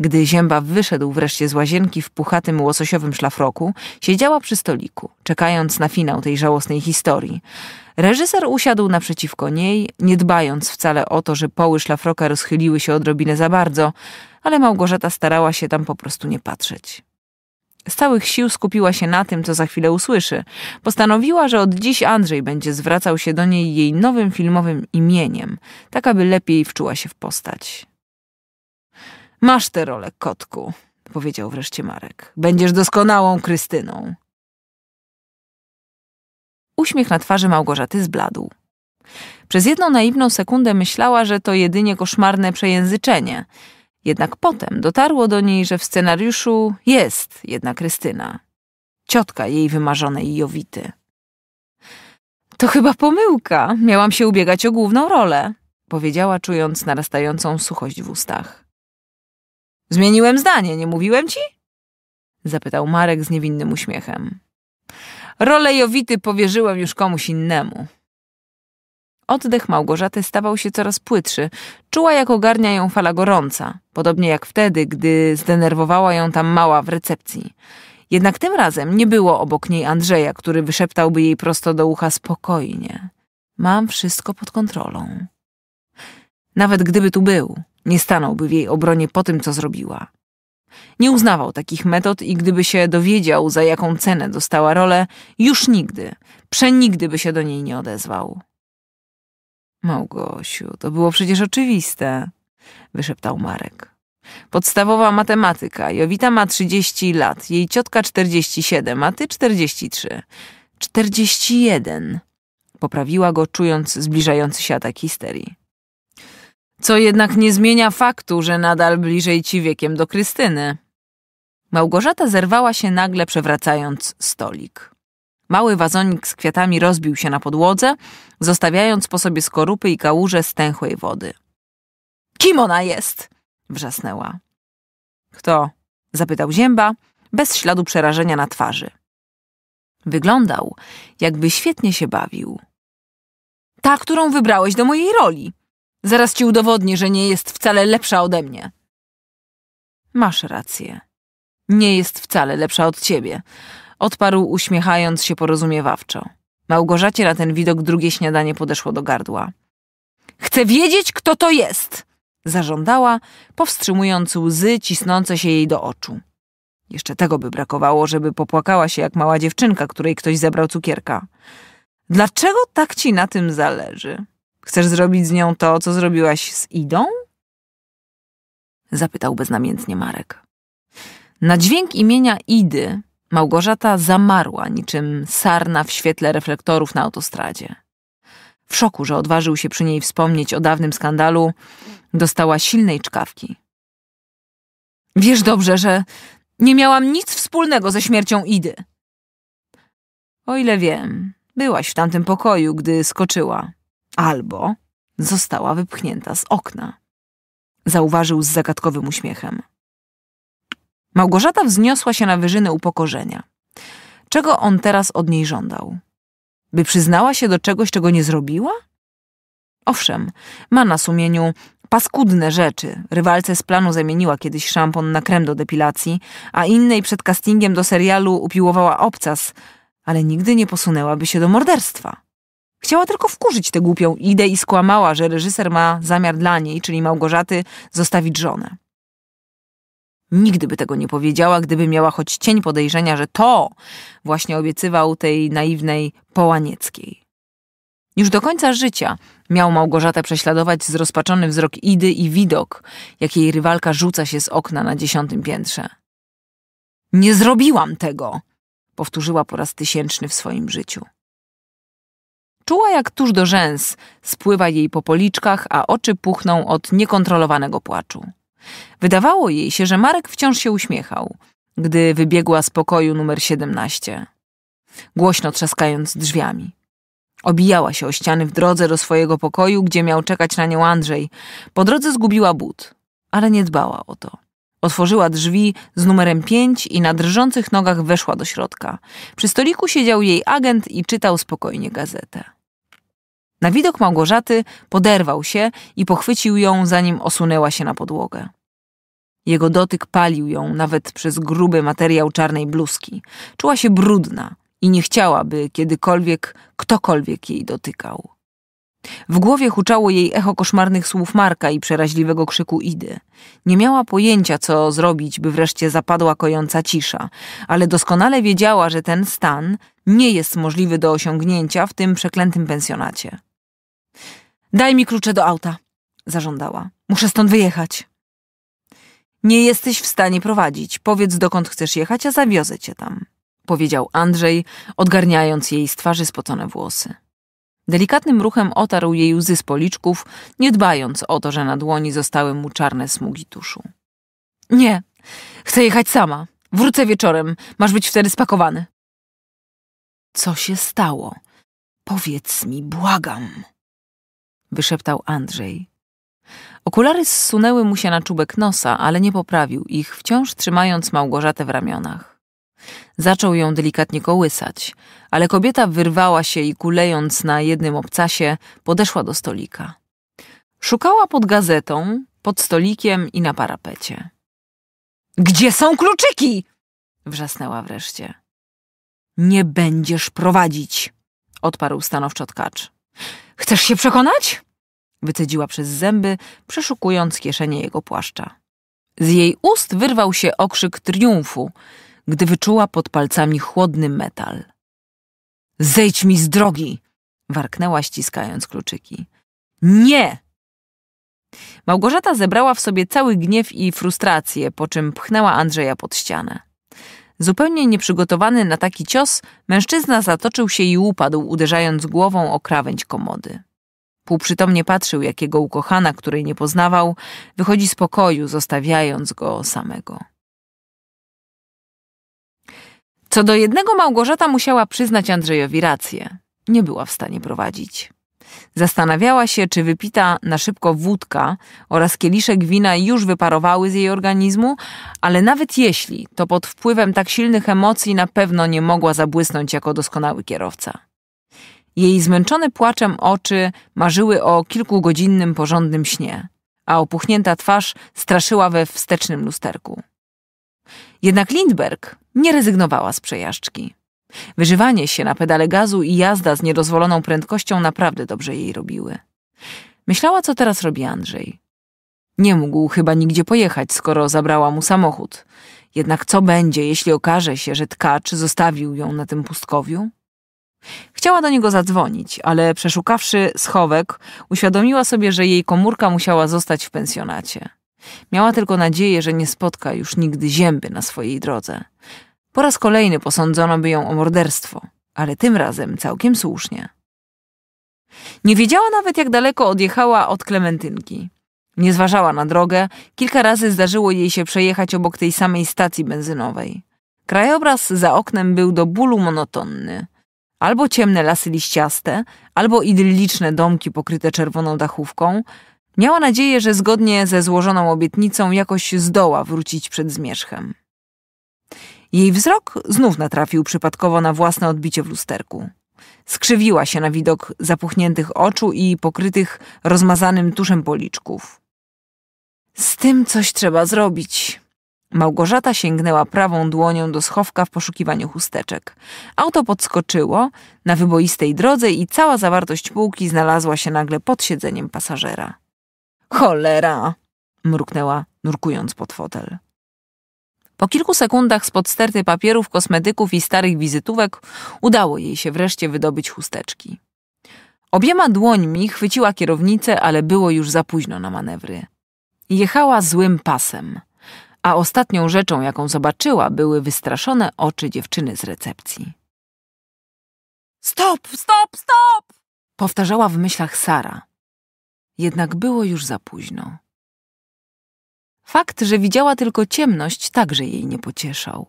[SPEAKER 1] Gdy Zięba wyszedł wreszcie z łazienki w puchatym łososiowym szlafroku, siedziała przy stoliku, czekając na finał tej żałosnej historii. Reżyser usiadł naprzeciwko niej, nie dbając wcale o to, że poły szlafroka rozchyliły się odrobinę za bardzo, ale Małgorzata starała się tam po prostu nie patrzeć. Z całych sił skupiła się na tym, co za chwilę usłyszy. Postanowiła, że od dziś Andrzej będzie zwracał się do niej jej nowym filmowym imieniem, tak aby lepiej wczuła się w postać. Masz tę rolę, kotku, powiedział wreszcie Marek. Będziesz doskonałą Krystyną. Uśmiech na twarzy Małgorzaty zbladł. Przez jedną naiwną sekundę myślała, że to jedynie koszmarne przejęzyczenie – jednak potem dotarło do niej, że w scenariuszu jest jedna Krystyna, ciotka jej wymarzonej Jowity. To chyba pomyłka, miałam się ubiegać o główną rolę, powiedziała, czując narastającą suchość w ustach. Zmieniłem zdanie, nie mówiłem ci? zapytał Marek z niewinnym uśmiechem. Rolę Jowity powierzyłem już komuś innemu. Oddech Małgorzaty stawał się coraz płytszy. Czuła, jak ogarnia ją fala gorąca, podobnie jak wtedy, gdy zdenerwowała ją tam mała w recepcji. Jednak tym razem nie było obok niej Andrzeja, który wyszeptałby jej prosto do ucha spokojnie. Mam wszystko pod kontrolą. Nawet gdyby tu był, nie stanąłby w jej obronie po tym, co zrobiła. Nie uznawał takich metod i gdyby się dowiedział, za jaką cenę dostała rolę, już nigdy, przenigdy by się do niej nie odezwał. Małgosiu, to było przecież oczywiste, wyszeptał Marek. Podstawowa matematyka. Jowita ma 30 lat, jej ciotka 47, a ty 43. 41. Poprawiła go, czując zbliżający się atak histerii. Co jednak nie zmienia faktu, że nadal bliżej ci wiekiem do Krystyny. Małgorzata zerwała się nagle, przewracając stolik. Mały wazonik z kwiatami rozbił się na podłodze, zostawiając po sobie skorupy i kałuże stęchłej wody. Kim ona jest? wrzasnęła. Kto? zapytał Zięba, bez śladu przerażenia na twarzy. Wyglądał, jakby świetnie się bawił. Ta, którą wybrałeś do mojej roli. Zaraz ci udowodnię, że nie jest wcale lepsza ode mnie. Masz rację. Nie jest wcale lepsza od ciebie, Odparł uśmiechając się porozumiewawczo. Małgorzacie na ten widok drugie śniadanie podeszło do gardła. Chcę wiedzieć, kto to jest! Zażądała, powstrzymując łzy cisnące się jej do oczu. Jeszcze tego by brakowało, żeby popłakała się jak mała dziewczynka, której ktoś zebrał cukierka. Dlaczego tak ci na tym zależy? Chcesz zrobić z nią to, co zrobiłaś z Idą? Zapytał beznamiętnie Marek. Na dźwięk imienia Idy Małgorzata zamarła niczym sarna w świetle reflektorów na autostradzie. W szoku, że odważył się przy niej wspomnieć o dawnym skandalu, dostała silnej czkawki. Wiesz dobrze, że nie miałam nic wspólnego ze śmiercią Idy. O ile wiem, byłaś w tamtym pokoju, gdy skoczyła. Albo została wypchnięta z okna. Zauważył z zagadkowym uśmiechem. Małgorzata wzniosła się na wyżyny upokorzenia. Czego on teraz od niej żądał? By przyznała się do czegoś, czego nie zrobiła? Owszem, ma na sumieniu paskudne rzeczy. Rywalce z planu zamieniła kiedyś szampon na krem do depilacji, a innej przed castingiem do serialu upiłowała obcas, ale nigdy nie posunęłaby się do morderstwa. Chciała tylko wkurzyć tę głupią ideę i skłamała, że reżyser ma zamiar dla niej, czyli Małgorzaty, zostawić żonę. Nigdy by tego nie powiedziała, gdyby miała choć cień podejrzenia, że to właśnie obiecywał tej naiwnej Połanieckiej. Już do końca życia miał Małgorzata prześladować zrozpaczony wzrok Idy i widok, jak jej rywalka rzuca się z okna na dziesiątym piętrze. Nie zrobiłam tego! powtórzyła po raz tysięczny w swoim życiu. Czuła, jak tuż do rzęs spływa jej po policzkach, a oczy puchną od niekontrolowanego płaczu. Wydawało jej się, że Marek wciąż się uśmiechał, gdy wybiegła z pokoju numer 17, głośno trzaskając drzwiami. Obijała się o ściany w drodze do swojego pokoju, gdzie miał czekać na nią Andrzej. Po drodze zgubiła but, ale nie dbała o to. Otworzyła drzwi z numerem 5 i na drżących nogach weszła do środka. Przy stoliku siedział jej agent i czytał spokojnie gazetę. Na widok Małgorzaty poderwał się i pochwycił ją, zanim osunęła się na podłogę. Jego dotyk palił ją nawet przez gruby materiał czarnej bluzki. Czuła się brudna i nie chciała, by kiedykolwiek ktokolwiek jej dotykał. W głowie huczało jej echo koszmarnych słów Marka i przeraźliwego krzyku Idy. Nie miała pojęcia, co zrobić, by wreszcie zapadła kojąca cisza, ale doskonale wiedziała, że ten stan nie jest możliwy do osiągnięcia w tym przeklętym pensjonacie. Daj mi klucze do auta, zażądała. Muszę stąd wyjechać. Nie jesteś w stanie prowadzić. Powiedz, dokąd chcesz jechać, a zawiozę cię tam, powiedział Andrzej, odgarniając jej z twarzy spocone włosy. Delikatnym ruchem otarł jej łzy z policzków, nie dbając o to, że na dłoni zostały mu czarne smugi tuszu. Nie, chcę jechać sama. Wrócę wieczorem. Masz być wtedy spakowany. Co się stało? Powiedz mi, błagam wyszeptał Andrzej. Okulary zsunęły mu się na czubek nosa, ale nie poprawił ich, wciąż trzymając Małgorzatę w ramionach. Zaczął ją delikatnie kołysać, ale kobieta wyrwała się i kulejąc na jednym obcasie, podeszła do stolika. Szukała pod gazetą, pod stolikiem i na parapecie. Gdzie są kluczyki? wrzasnęła wreszcie. Nie będziesz prowadzić, odparł stanowczo tkacz. Chcesz się przekonać? Wycedziła przez zęby, przeszukując kieszenie jego płaszcza. Z jej ust wyrwał się okrzyk triumfu, gdy wyczuła pod palcami chłodny metal. Zejdź mi z drogi! warknęła, ściskając kluczyki. Nie! Małgorzata zebrała w sobie cały gniew i frustrację, po czym pchnęła Andrzeja pod ścianę. Zupełnie nieprzygotowany na taki cios, mężczyzna zatoczył się i upadł, uderzając głową o krawędź komody. Półprzytomnie patrzył, jak jego ukochana, której nie poznawał, wychodzi z pokoju, zostawiając go samego. Co do jednego Małgorzata musiała przyznać Andrzejowi rację. Nie była w stanie prowadzić. Zastanawiała się, czy wypita na szybko wódka oraz kieliszek wina już wyparowały z jej organizmu, ale nawet jeśli, to pod wpływem tak silnych emocji na pewno nie mogła zabłysnąć jako doskonały kierowca. Jej zmęczone płaczem oczy marzyły o kilkugodzinnym porządnym śnie, a opuchnięta twarz straszyła we wstecznym lusterku. Jednak Lindberg nie rezygnowała z przejażdżki. Wyżywanie się na pedale gazu i jazda z niedozwoloną prędkością naprawdę dobrze jej robiły. Myślała, co teraz robi Andrzej. Nie mógł chyba nigdzie pojechać, skoro zabrała mu samochód. Jednak co będzie, jeśli okaże się, że tkacz zostawił ją na tym pustkowiu? Chciała do niego zadzwonić, ale przeszukawszy schowek, uświadomiła sobie, że jej komórka musiała zostać w pensjonacie. Miała tylko nadzieję, że nie spotka już nigdy zięby na swojej drodze. Po raz kolejny posądzono by ją o morderstwo, ale tym razem całkiem słusznie. Nie wiedziała nawet, jak daleko odjechała od Klementynki. Nie zważała na drogę, kilka razy zdarzyło jej się przejechać obok tej samej stacji benzynowej. Krajobraz za oknem był do bólu monotonny. Albo ciemne lasy liściaste, albo idylliczne domki pokryte czerwoną dachówką. Miała nadzieję, że zgodnie ze złożoną obietnicą jakoś zdoła wrócić przed zmierzchem. Jej wzrok znów natrafił przypadkowo na własne odbicie w lusterku. Skrzywiła się na widok zapuchniętych oczu i pokrytych rozmazanym tuszem policzków. Z tym coś trzeba zrobić. Małgorzata sięgnęła prawą dłonią do schowka w poszukiwaniu chusteczek. Auto podskoczyło na wyboistej drodze i cała zawartość półki znalazła się nagle pod siedzeniem pasażera. Cholera! mruknęła, nurkując pod fotel. Po kilku sekundach spod sterty papierów, kosmetyków i starych wizytówek udało jej się wreszcie wydobyć chusteczki. Obiema dłońmi chwyciła kierownicę, ale było już za późno na manewry. Jechała złym pasem, a ostatnią rzeczą, jaką zobaczyła, były wystraszone oczy dziewczyny z recepcji. Stop, stop, stop! Powtarzała w myślach Sara. Jednak było już za późno. Fakt, że widziała tylko ciemność, także jej nie pocieszał.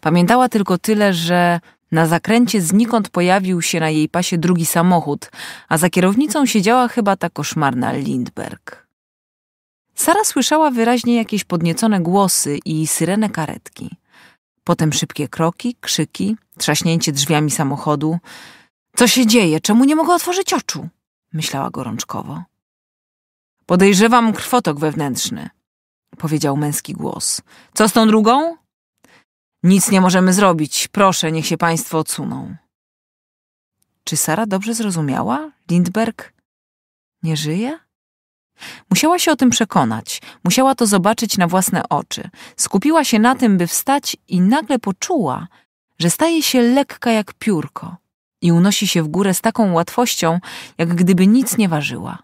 [SPEAKER 1] Pamiętała tylko tyle, że na zakręcie znikąd pojawił się na jej pasie drugi samochód, a za kierownicą siedziała chyba ta koszmarna Lindberg. Sara słyszała wyraźnie jakieś podniecone głosy i syrenę karetki. Potem szybkie kroki, krzyki, trzaśnięcie drzwiami samochodu. Co się dzieje? Czemu nie mogę otworzyć oczu? Myślała gorączkowo. Podejrzewam krwotok wewnętrzny powiedział męski głos. Co z tą drugą? Nic nie możemy zrobić. Proszę, niech się państwo odsuną. Czy Sara dobrze zrozumiała? Lindberg nie żyje? Musiała się o tym przekonać, musiała to zobaczyć na własne oczy. Skupiła się na tym, by wstać i nagle poczuła, że staje się lekka jak piórko i unosi się w górę z taką łatwością, jak gdyby nic nie ważyła.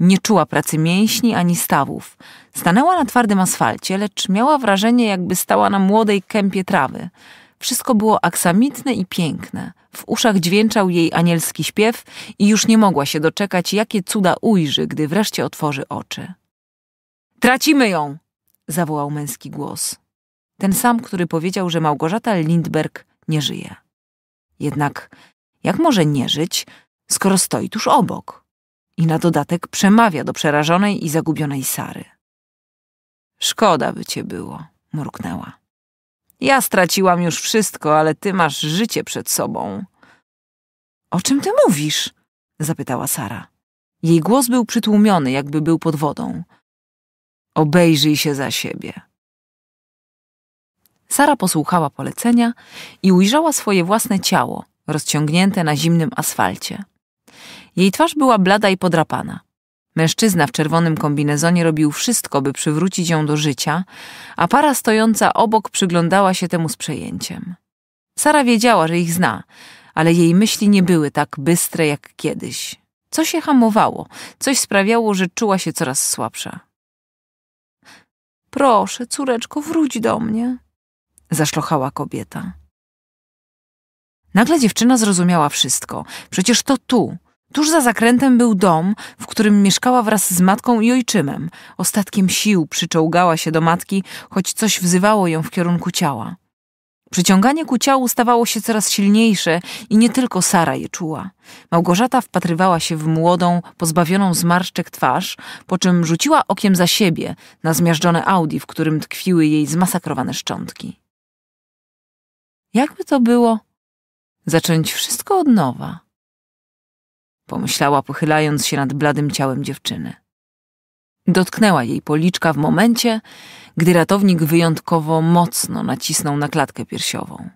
[SPEAKER 1] Nie czuła pracy mięśni ani stawów. Stanęła na twardym asfalcie, lecz miała wrażenie, jakby stała na młodej kępie trawy. Wszystko było aksamitne i piękne. W uszach dźwięczał jej anielski śpiew i już nie mogła się doczekać, jakie cuda ujrzy, gdy wreszcie otworzy oczy. Tracimy ją! zawołał męski głos. Ten sam, który powiedział, że Małgorzata Lindberg nie żyje. Jednak jak może nie żyć, skoro stoi tuż obok? i na dodatek przemawia do przerażonej i zagubionej Sary. Szkoda by cię było, mruknęła. Ja straciłam już wszystko, ale ty masz życie przed sobą. O czym ty mówisz? zapytała Sara. Jej głos był przytłumiony, jakby był pod wodą. Obejrzyj się za siebie. Sara posłuchała polecenia i ujrzała swoje własne ciało, rozciągnięte na zimnym asfalcie. Jej twarz była blada i podrapana. Mężczyzna w czerwonym kombinezonie robił wszystko, by przywrócić ją do życia, a para stojąca obok przyglądała się temu z przejęciem. Sara wiedziała, że ich zna, ale jej myśli nie były tak bystre jak kiedyś. Co się hamowało, coś sprawiało, że czuła się coraz słabsza. Proszę, córeczko, wróć do mnie, zaszlochała kobieta. Nagle dziewczyna zrozumiała wszystko. Przecież to tu, Tuż za zakrętem był dom, w którym mieszkała wraz z matką i ojczymem. Ostatkiem sił przyczołgała się do matki, choć coś wzywało ją w kierunku ciała. Przyciąganie ku ciału stawało się coraz silniejsze i nie tylko Sara je czuła. Małgorzata wpatrywała się w młodą, pozbawioną zmarszczek twarz, po czym rzuciła okiem za siebie na zmiażdżone Audi, w którym tkwiły jej zmasakrowane szczątki. Jakby to było zacząć wszystko od nowa? pomyślała, pochylając się nad bladym ciałem dziewczyny. Dotknęła jej policzka w momencie, gdy ratownik wyjątkowo mocno nacisnął na klatkę piersiową.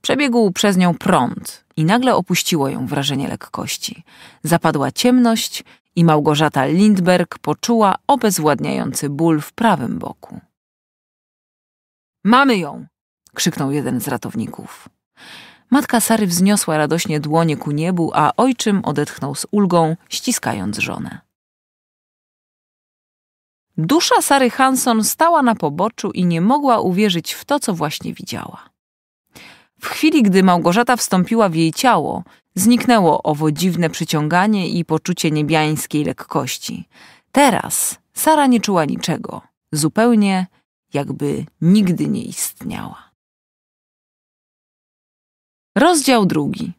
[SPEAKER 1] Przebiegł przez nią prąd i nagle opuściło ją wrażenie lekkości. Zapadła ciemność i Małgorzata Lindberg poczuła obezwładniający ból w prawym boku. Mamy ją! krzyknął jeden z ratowników. Matka Sary wzniosła radośnie dłonie ku niebu, a ojczym odetchnął z ulgą, ściskając żonę. Dusza Sary Hanson stała na poboczu i nie mogła uwierzyć w to, co właśnie widziała. W chwili, gdy Małgorzata wstąpiła w jej ciało, zniknęło owo dziwne przyciąganie i poczucie niebiańskiej lekkości. Teraz Sara nie czuła niczego, zupełnie jakby nigdy nie istniała. Rozdział drugi.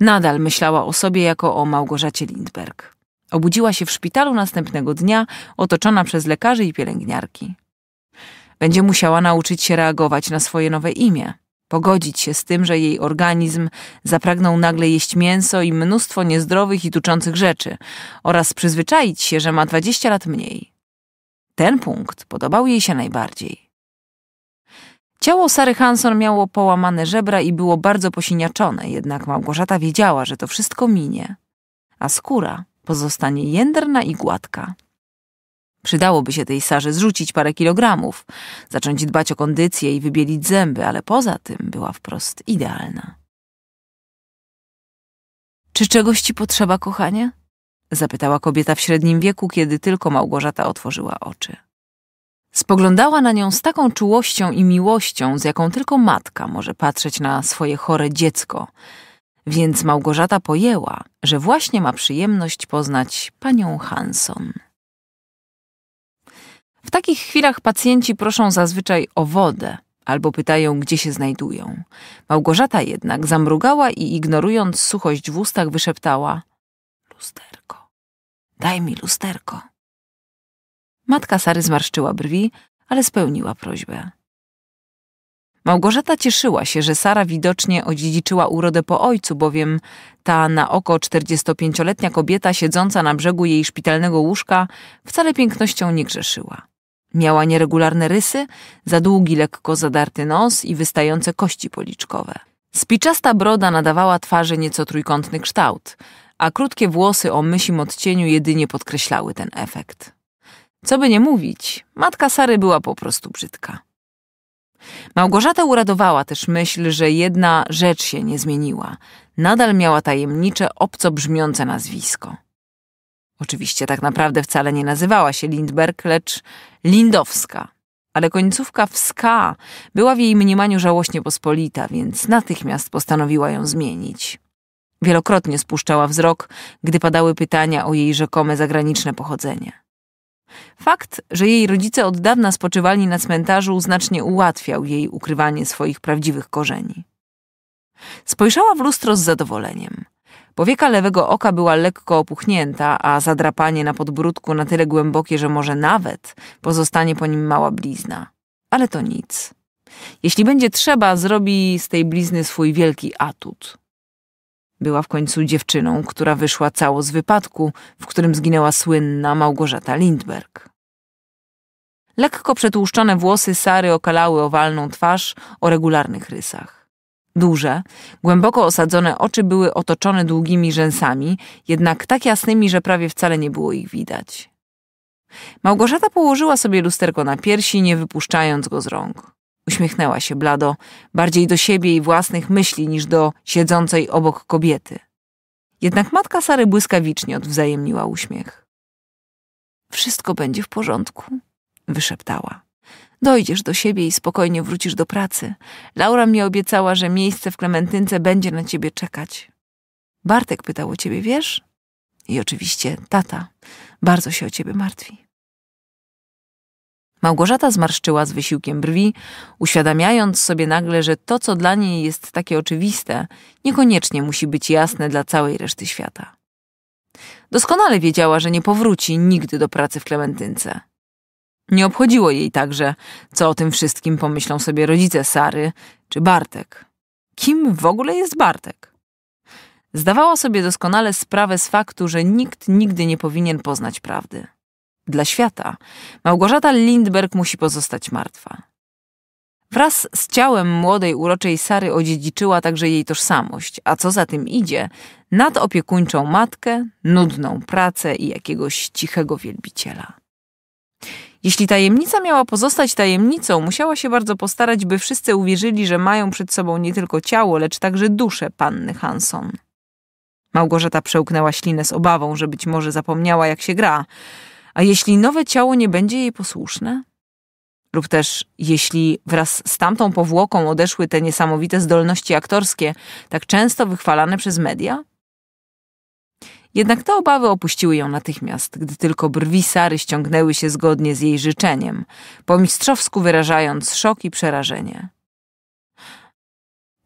[SPEAKER 1] Nadal myślała o sobie jako o Małgorzacie Lindberg. Obudziła się w szpitalu następnego dnia, otoczona przez lekarzy i pielęgniarki. Będzie musiała nauczyć się reagować na swoje nowe imię, pogodzić się z tym, że jej organizm zapragnął nagle jeść mięso i mnóstwo niezdrowych i tuczących rzeczy, oraz przyzwyczaić się, że ma 20 lat mniej. Ten punkt podobał jej się najbardziej. Ciało Sary Hanson miało połamane żebra i było bardzo posiniaczone, jednak Małgorzata wiedziała, że to wszystko minie, a skóra pozostanie jędrna i gładka. Przydałoby się tej Sarze zrzucić parę kilogramów, zacząć dbać o kondycję i wybielić zęby, ale poza tym była wprost idealna. Czy czegoś ci potrzeba, kochanie? zapytała kobieta w średnim wieku, kiedy tylko Małgorzata otworzyła oczy. Spoglądała na nią z taką czułością i miłością, z jaką tylko matka może patrzeć na swoje chore dziecko. Więc Małgorzata pojęła, że właśnie ma przyjemność poznać panią Hanson. W takich chwilach pacjenci proszą zazwyczaj o wodę albo pytają, gdzie się znajdują. Małgorzata jednak zamrugała i ignorując suchość w ustach wyszeptała: Lusterko, daj mi lusterko. Matka Sary zmarszczyła brwi, ale spełniła prośbę. Małgorzata cieszyła się, że Sara widocznie odziedziczyła urodę po ojcu, bowiem ta na oko 45-letnia kobieta siedząca na brzegu jej szpitalnego łóżka wcale pięknością nie grzeszyła. Miała nieregularne rysy, za długi, lekko zadarty nos i wystające kości policzkowe. Spiczasta broda nadawała twarzy nieco trójkątny kształt, a krótkie włosy o mysim odcieniu jedynie podkreślały ten efekt. Co by nie mówić, matka Sary była po prostu brzydka. Małgorzata uradowała też myśl, że jedna rzecz się nie zmieniła. Nadal miała tajemnicze, obco brzmiące nazwisko. Oczywiście tak naprawdę wcale nie nazywała się Lindberg, lecz Lindowska. Ale końcówka w ska była w jej mniemaniu żałośnie pospolita, więc natychmiast postanowiła ją zmienić. Wielokrotnie spuszczała wzrok, gdy padały pytania o jej rzekome zagraniczne pochodzenie. Fakt, że jej rodzice od dawna spoczywali na cmentarzu, znacznie ułatwiał jej ukrywanie swoich prawdziwych korzeni. Spojrzała w lustro z zadowoleniem. Powieka lewego oka była lekko opuchnięta, a zadrapanie na podbródku na tyle głębokie, że może nawet pozostanie po nim mała blizna. Ale to nic. Jeśli będzie trzeba, zrobi z tej blizny swój wielki atut. Była w końcu dziewczyną, która wyszła cało z wypadku, w którym zginęła słynna Małgorzata Lindberg. Lekko przetłuszczone włosy Sary okalały owalną twarz o regularnych rysach. Duże, głęboko osadzone oczy były otoczone długimi rzęsami, jednak tak jasnymi, że prawie wcale nie było ich widać. Małgorzata położyła sobie lusterko na piersi, nie wypuszczając go z rąk. Uśmiechnęła się blado, bardziej do siebie i własnych myśli niż do siedzącej obok kobiety. Jednak matka Sary błyskawicznie odwzajemniła uśmiech. Wszystko będzie w porządku, wyszeptała. Dojdziesz do siebie i spokojnie wrócisz do pracy. Laura mi obiecała, że miejsce w Klementynce będzie na ciebie czekać. Bartek pytał o ciebie, wiesz? I oczywiście tata bardzo się o ciebie martwi. Małgorzata zmarszczyła z wysiłkiem brwi, uświadamiając sobie nagle, że to, co dla niej jest takie oczywiste, niekoniecznie musi być jasne dla całej reszty świata. Doskonale wiedziała, że nie powróci nigdy do pracy w Klementynce. Nie obchodziło jej także, co o tym wszystkim pomyślą sobie rodzice Sary czy Bartek. Kim w ogóle jest Bartek? Zdawała sobie doskonale sprawę z faktu, że nikt nigdy nie powinien poznać prawdy dla świata, Małgorzata Lindberg musi pozostać martwa. Wraz z ciałem młodej uroczej Sary odziedziczyła także jej tożsamość, a co za tym idzie, nadopiekuńczą matkę, nudną pracę i jakiegoś cichego wielbiciela. Jeśli tajemnica miała pozostać tajemnicą, musiała się bardzo postarać, by wszyscy uwierzyli, że mają przed sobą nie tylko ciało, lecz także duszę panny Hanson. Małgorzata przełknęła ślinę z obawą, że być może zapomniała, jak się gra – a jeśli nowe ciało nie będzie jej posłuszne? Lub też jeśli wraz z tamtą powłoką odeszły te niesamowite zdolności aktorskie, tak często wychwalane przez media? Jednak te obawy opuściły ją natychmiast, gdy tylko brwi Sary ściągnęły się zgodnie z jej życzeniem, po mistrzowsku wyrażając szok i przerażenie.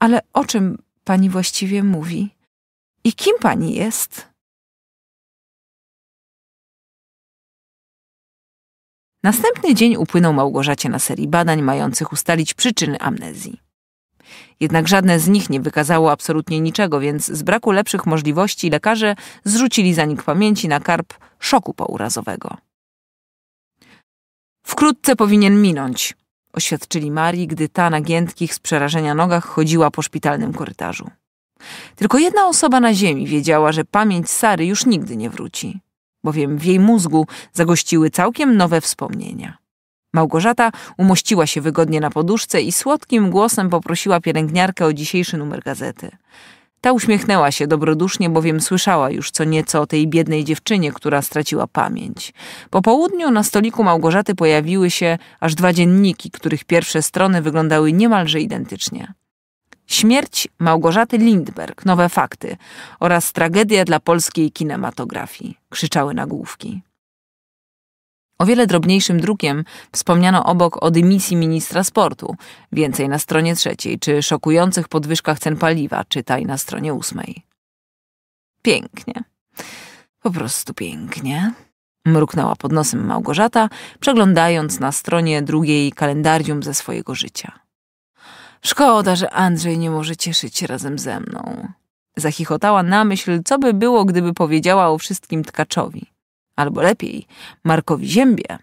[SPEAKER 1] Ale o czym pani właściwie mówi? I kim pani jest? Następny dzień upłynął Małgorzacie na serii badań mających ustalić przyczyny amnezji. Jednak żadne z nich nie wykazało absolutnie niczego, więc z braku lepszych możliwości lekarze zrzucili zanik pamięci na karp szoku pourazowego. Wkrótce powinien minąć, oświadczyli Marii, gdy ta na giętkich z przerażenia nogach chodziła po szpitalnym korytarzu. Tylko jedna osoba na ziemi wiedziała, że pamięć Sary już nigdy nie wróci bowiem w jej mózgu zagościły całkiem nowe wspomnienia. Małgorzata umościła się wygodnie na poduszce i słodkim głosem poprosiła pielęgniarkę o dzisiejszy numer gazety. Ta uśmiechnęła się dobrodusznie, bowiem słyszała już co nieco o tej biednej dziewczynie, która straciła pamięć. Po południu na stoliku Małgorzaty pojawiły się aż dwa dzienniki, których pierwsze strony wyglądały niemalże identycznie. Śmierć Małgorzaty Lindberg, nowe fakty oraz tragedia dla polskiej kinematografii, krzyczały nagłówki. O wiele drobniejszym drukiem wspomniano obok o dymisji ministra sportu, więcej na stronie trzeciej, czy szokujących podwyżkach cen paliwa, czytaj na stronie ósmej. Pięknie. Po prostu pięknie. Mruknęła pod nosem Małgorzata, przeglądając na stronie drugiej kalendarium ze swojego życia. Szkoda, że Andrzej nie może cieszyć się razem ze mną. Zachichotała na myśl, co by było, gdyby powiedziała o wszystkim tkaczowi. Albo lepiej, Markowi Ziębie.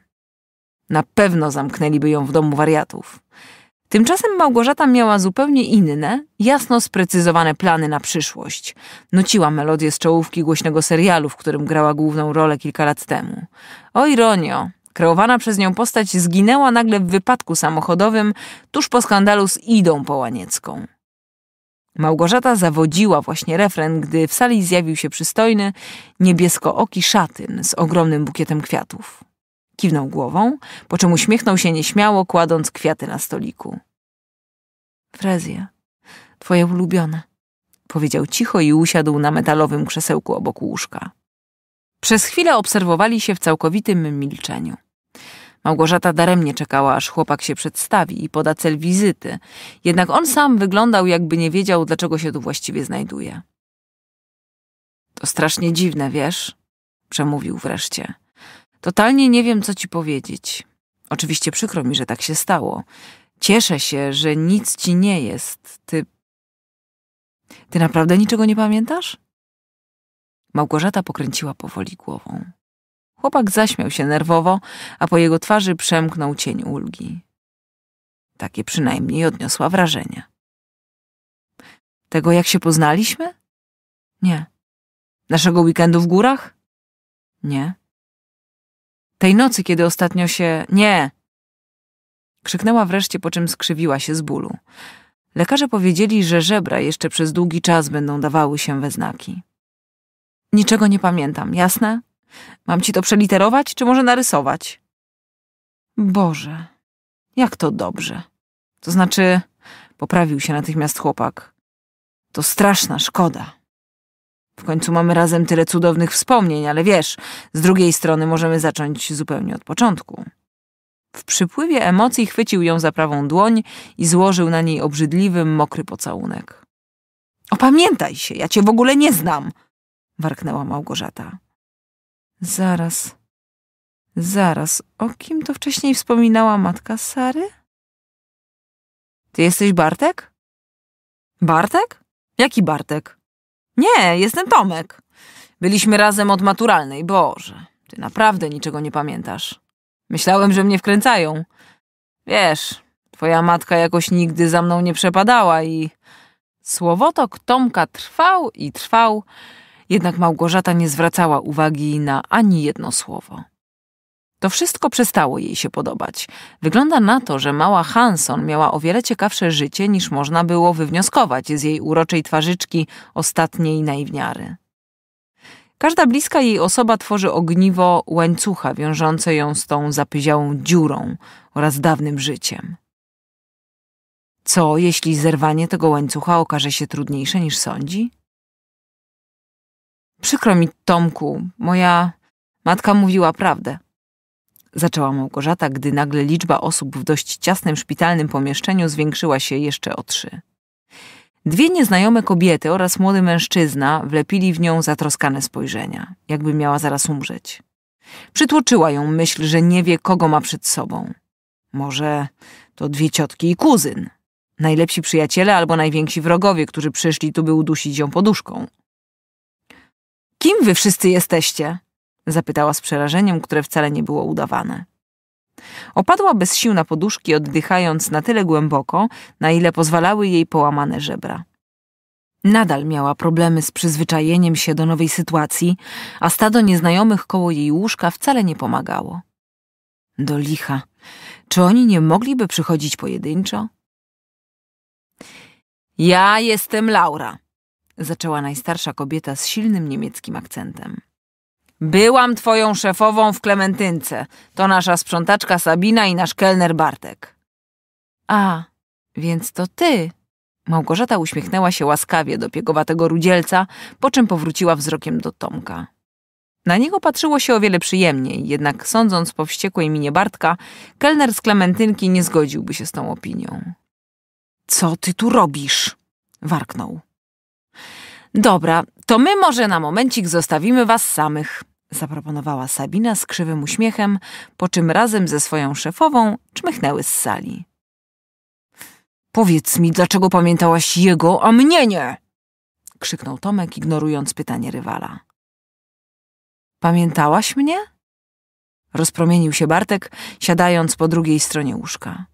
[SPEAKER 1] Na pewno zamknęliby ją w domu wariatów. Tymczasem Małgorzata miała zupełnie inne, jasno sprecyzowane plany na przyszłość. Nuciła melodię z czołówki głośnego serialu, w którym grała główną rolę kilka lat temu. O ironio, Kreowana przez nią postać zginęła nagle w wypadku samochodowym tuż po skandalu z Idą Połaniecką. Małgorzata zawodziła właśnie refren, gdy w sali zjawił się przystojny, niebieskooki szatyn z ogromnym bukietem kwiatów. Kiwnął głową, po czym uśmiechnął się nieśmiało, kładąc kwiaty na stoliku. Frezja, twoje ulubione, powiedział cicho i usiadł na metalowym krzesełku obok łóżka. Przez chwilę obserwowali się w całkowitym milczeniu. Małgorzata daremnie czekała, aż chłopak się przedstawi i poda cel wizyty, jednak on sam wyglądał, jakby nie wiedział, dlaczego się tu właściwie znajduje. To strasznie dziwne, wiesz? przemówił wreszcie. Totalnie nie wiem, co ci powiedzieć. Oczywiście przykro mi, że tak się stało. Cieszę się, że nic ci nie jest. Ty. Ty naprawdę niczego nie pamiętasz? Małgorzata pokręciła powoli głową. Chłopak zaśmiał się nerwowo, a po jego twarzy przemknął cień ulgi. Takie przynajmniej odniosła wrażenie. Tego, jak się poznaliśmy? Nie. Naszego weekendu w górach? Nie. Tej nocy, kiedy ostatnio się. Nie! Krzyknęła wreszcie, po czym skrzywiła się z bólu. Lekarze powiedzieli, że żebra jeszcze przez długi czas będą dawały się we znaki. Niczego nie pamiętam, jasne? Mam ci to przeliterować, czy może narysować? Boże, jak to dobrze. To znaczy, poprawił się natychmiast chłopak. To straszna szkoda. W końcu mamy razem tyle cudownych wspomnień, ale wiesz, z drugiej strony możemy zacząć zupełnie od początku. W przypływie emocji chwycił ją za prawą dłoń i złożył na niej obrzydliwy, mokry pocałunek. Opamiętaj się, ja cię w ogóle nie znam! warknęła Małgorzata. Zaraz. Zaraz, o kim to wcześniej wspominała matka Sary? Ty jesteś Bartek? Bartek? Jaki Bartek? Nie, jestem Tomek. Byliśmy razem od maturalnej, Boże. Ty naprawdę niczego nie pamiętasz. Myślałem, że mnie wkręcają. Wiesz, twoja matka jakoś nigdy za mną nie przepadała i... Słowotok Tomka trwał i trwał jednak Małgorzata nie zwracała uwagi na ani jedno słowo. To wszystko przestało jej się podobać. Wygląda na to, że mała Hanson miała o wiele ciekawsze życie niż można było wywnioskować z jej uroczej twarzyczki ostatniej naiwniary. Każda bliska jej osoba tworzy ogniwo łańcucha wiążące ją z tą zapyziałą dziurą oraz dawnym życiem. Co, jeśli zerwanie tego łańcucha okaże się trudniejsze niż sądzi? Przykro mi, Tomku, moja matka mówiła prawdę. Zaczęła Małgorzata, gdy nagle liczba osób w dość ciasnym szpitalnym pomieszczeniu zwiększyła się jeszcze o trzy. Dwie nieznajome kobiety oraz młody mężczyzna wlepili w nią zatroskane spojrzenia, jakby miała zaraz umrzeć. Przytłoczyła ją myśl, że nie wie, kogo ma przed sobą. Może to dwie ciotki i kuzyn. Najlepsi przyjaciele albo najwięksi wrogowie, którzy przyszli tu, by udusić ją poduszką. Kim wy wszyscy jesteście? zapytała z przerażeniem, które wcale nie było udawane. Opadła bez sił na poduszki, oddychając na tyle głęboko, na ile pozwalały jej połamane żebra. Nadal miała problemy z przyzwyczajeniem się do nowej sytuacji, a stado nieznajomych koło jej łóżka wcale nie pomagało. Do licha, czy oni nie mogliby przychodzić pojedynczo? Ja jestem Laura, zaczęła najstarsza kobieta z silnym niemieckim akcentem. Byłam twoją szefową w Klementynce. To nasza sprzątaczka Sabina i nasz kelner Bartek. A, więc to ty. Małgorzata uśmiechnęła się łaskawie do piegowatego rudzielca, po czym powróciła wzrokiem do Tomka. Na niego patrzyło się o wiele przyjemniej, jednak sądząc po wściekłej minie Bartka, kelner z Klementynki nie zgodziłby się z tą opinią. Co ty tu robisz? warknął. Dobra, to my może na momencik zostawimy was samych, zaproponowała Sabina z krzywym uśmiechem, po czym razem ze swoją szefową czmychnęły z sali. Powiedz mi, dlaczego pamiętałaś jego, a mnie nie? krzyknął Tomek, ignorując pytanie rywala. Pamiętałaś mnie? Rozpromienił się Bartek, siadając po drugiej stronie łóżka.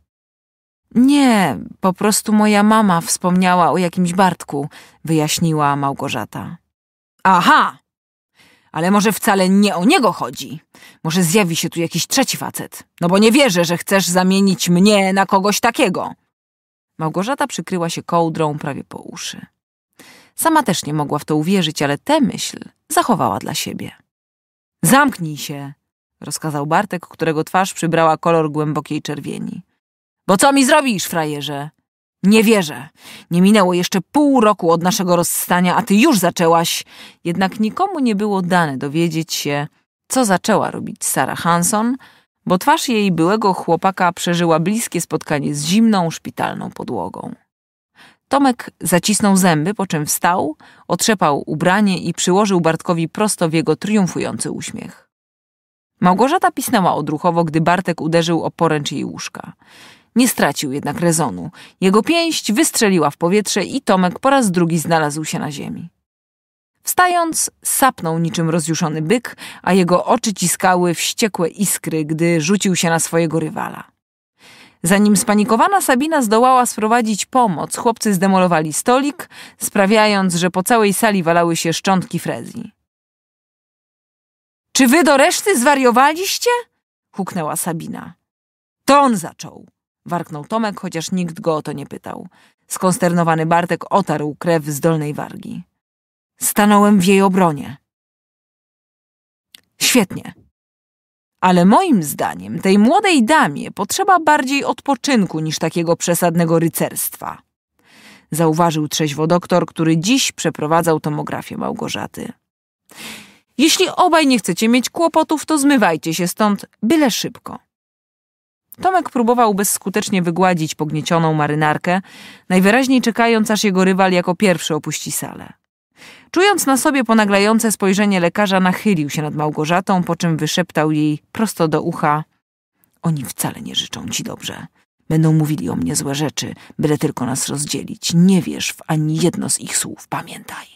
[SPEAKER 1] Nie, po prostu moja mama wspomniała o jakimś Bartku, wyjaśniła Małgorzata. Aha! Ale może wcale nie o niego chodzi. Może zjawi się tu jakiś trzeci facet. No bo nie wierzę, że chcesz zamienić mnie na kogoś takiego. Małgorzata przykryła się kołdrą prawie po uszy. Sama też nie mogła w to uwierzyć, ale tę myśl zachowała dla siebie. Zamknij się, rozkazał Bartek, którego twarz przybrała kolor głębokiej czerwieni. Bo co mi zrobisz, frajerze? Nie wierzę. Nie minęło jeszcze pół roku od naszego rozstania, a ty już zaczęłaś. Jednak nikomu nie było dane dowiedzieć się, co zaczęła robić Sara Hanson, bo twarz jej byłego chłopaka przeżyła bliskie spotkanie z zimną szpitalną podłogą. Tomek zacisnął zęby, po czym wstał, otrzepał ubranie i przyłożył Bartkowi prosto w jego triumfujący uśmiech. Małgorzata pisnęła odruchowo, gdy Bartek uderzył o poręcz jej łóżka. Nie stracił jednak rezonu. Jego pięść wystrzeliła w powietrze i Tomek po raz drugi znalazł się na ziemi. Wstając, sapnął niczym rozjuszony byk, a jego oczy ciskały wściekłe iskry, gdy rzucił się na swojego rywala. Zanim spanikowana Sabina zdołała sprowadzić pomoc, chłopcy zdemolowali stolik, sprawiając, że po całej sali walały się szczątki frezji. Czy wy do reszty zwariowaliście? huknęła Sabina. To on zaczął warknął Tomek, chociaż nikt go o to nie pytał. Skonsternowany Bartek otarł krew z dolnej wargi. Stanąłem w jej obronie. Świetnie. Ale moim zdaniem tej młodej damie potrzeba bardziej odpoczynku niż takiego przesadnego rycerstwa. Zauważył trzeźwo doktor, który dziś przeprowadzał tomografię Małgorzaty. Jeśli obaj nie chcecie mieć kłopotów, to zmywajcie się stąd byle szybko. Tomek próbował bezskutecznie wygładzić pogniecioną marynarkę, najwyraźniej czekając, aż jego rywal jako pierwszy opuści salę. Czując na sobie ponaglające spojrzenie lekarza, nachylił się nad Małgorzatą, po czym wyszeptał jej prosto do ucha: Oni wcale nie życzą ci dobrze. Będą mówili o mnie złe rzeczy, byle tylko nas rozdzielić. Nie wierz w ani jedno z ich słów, pamiętaj.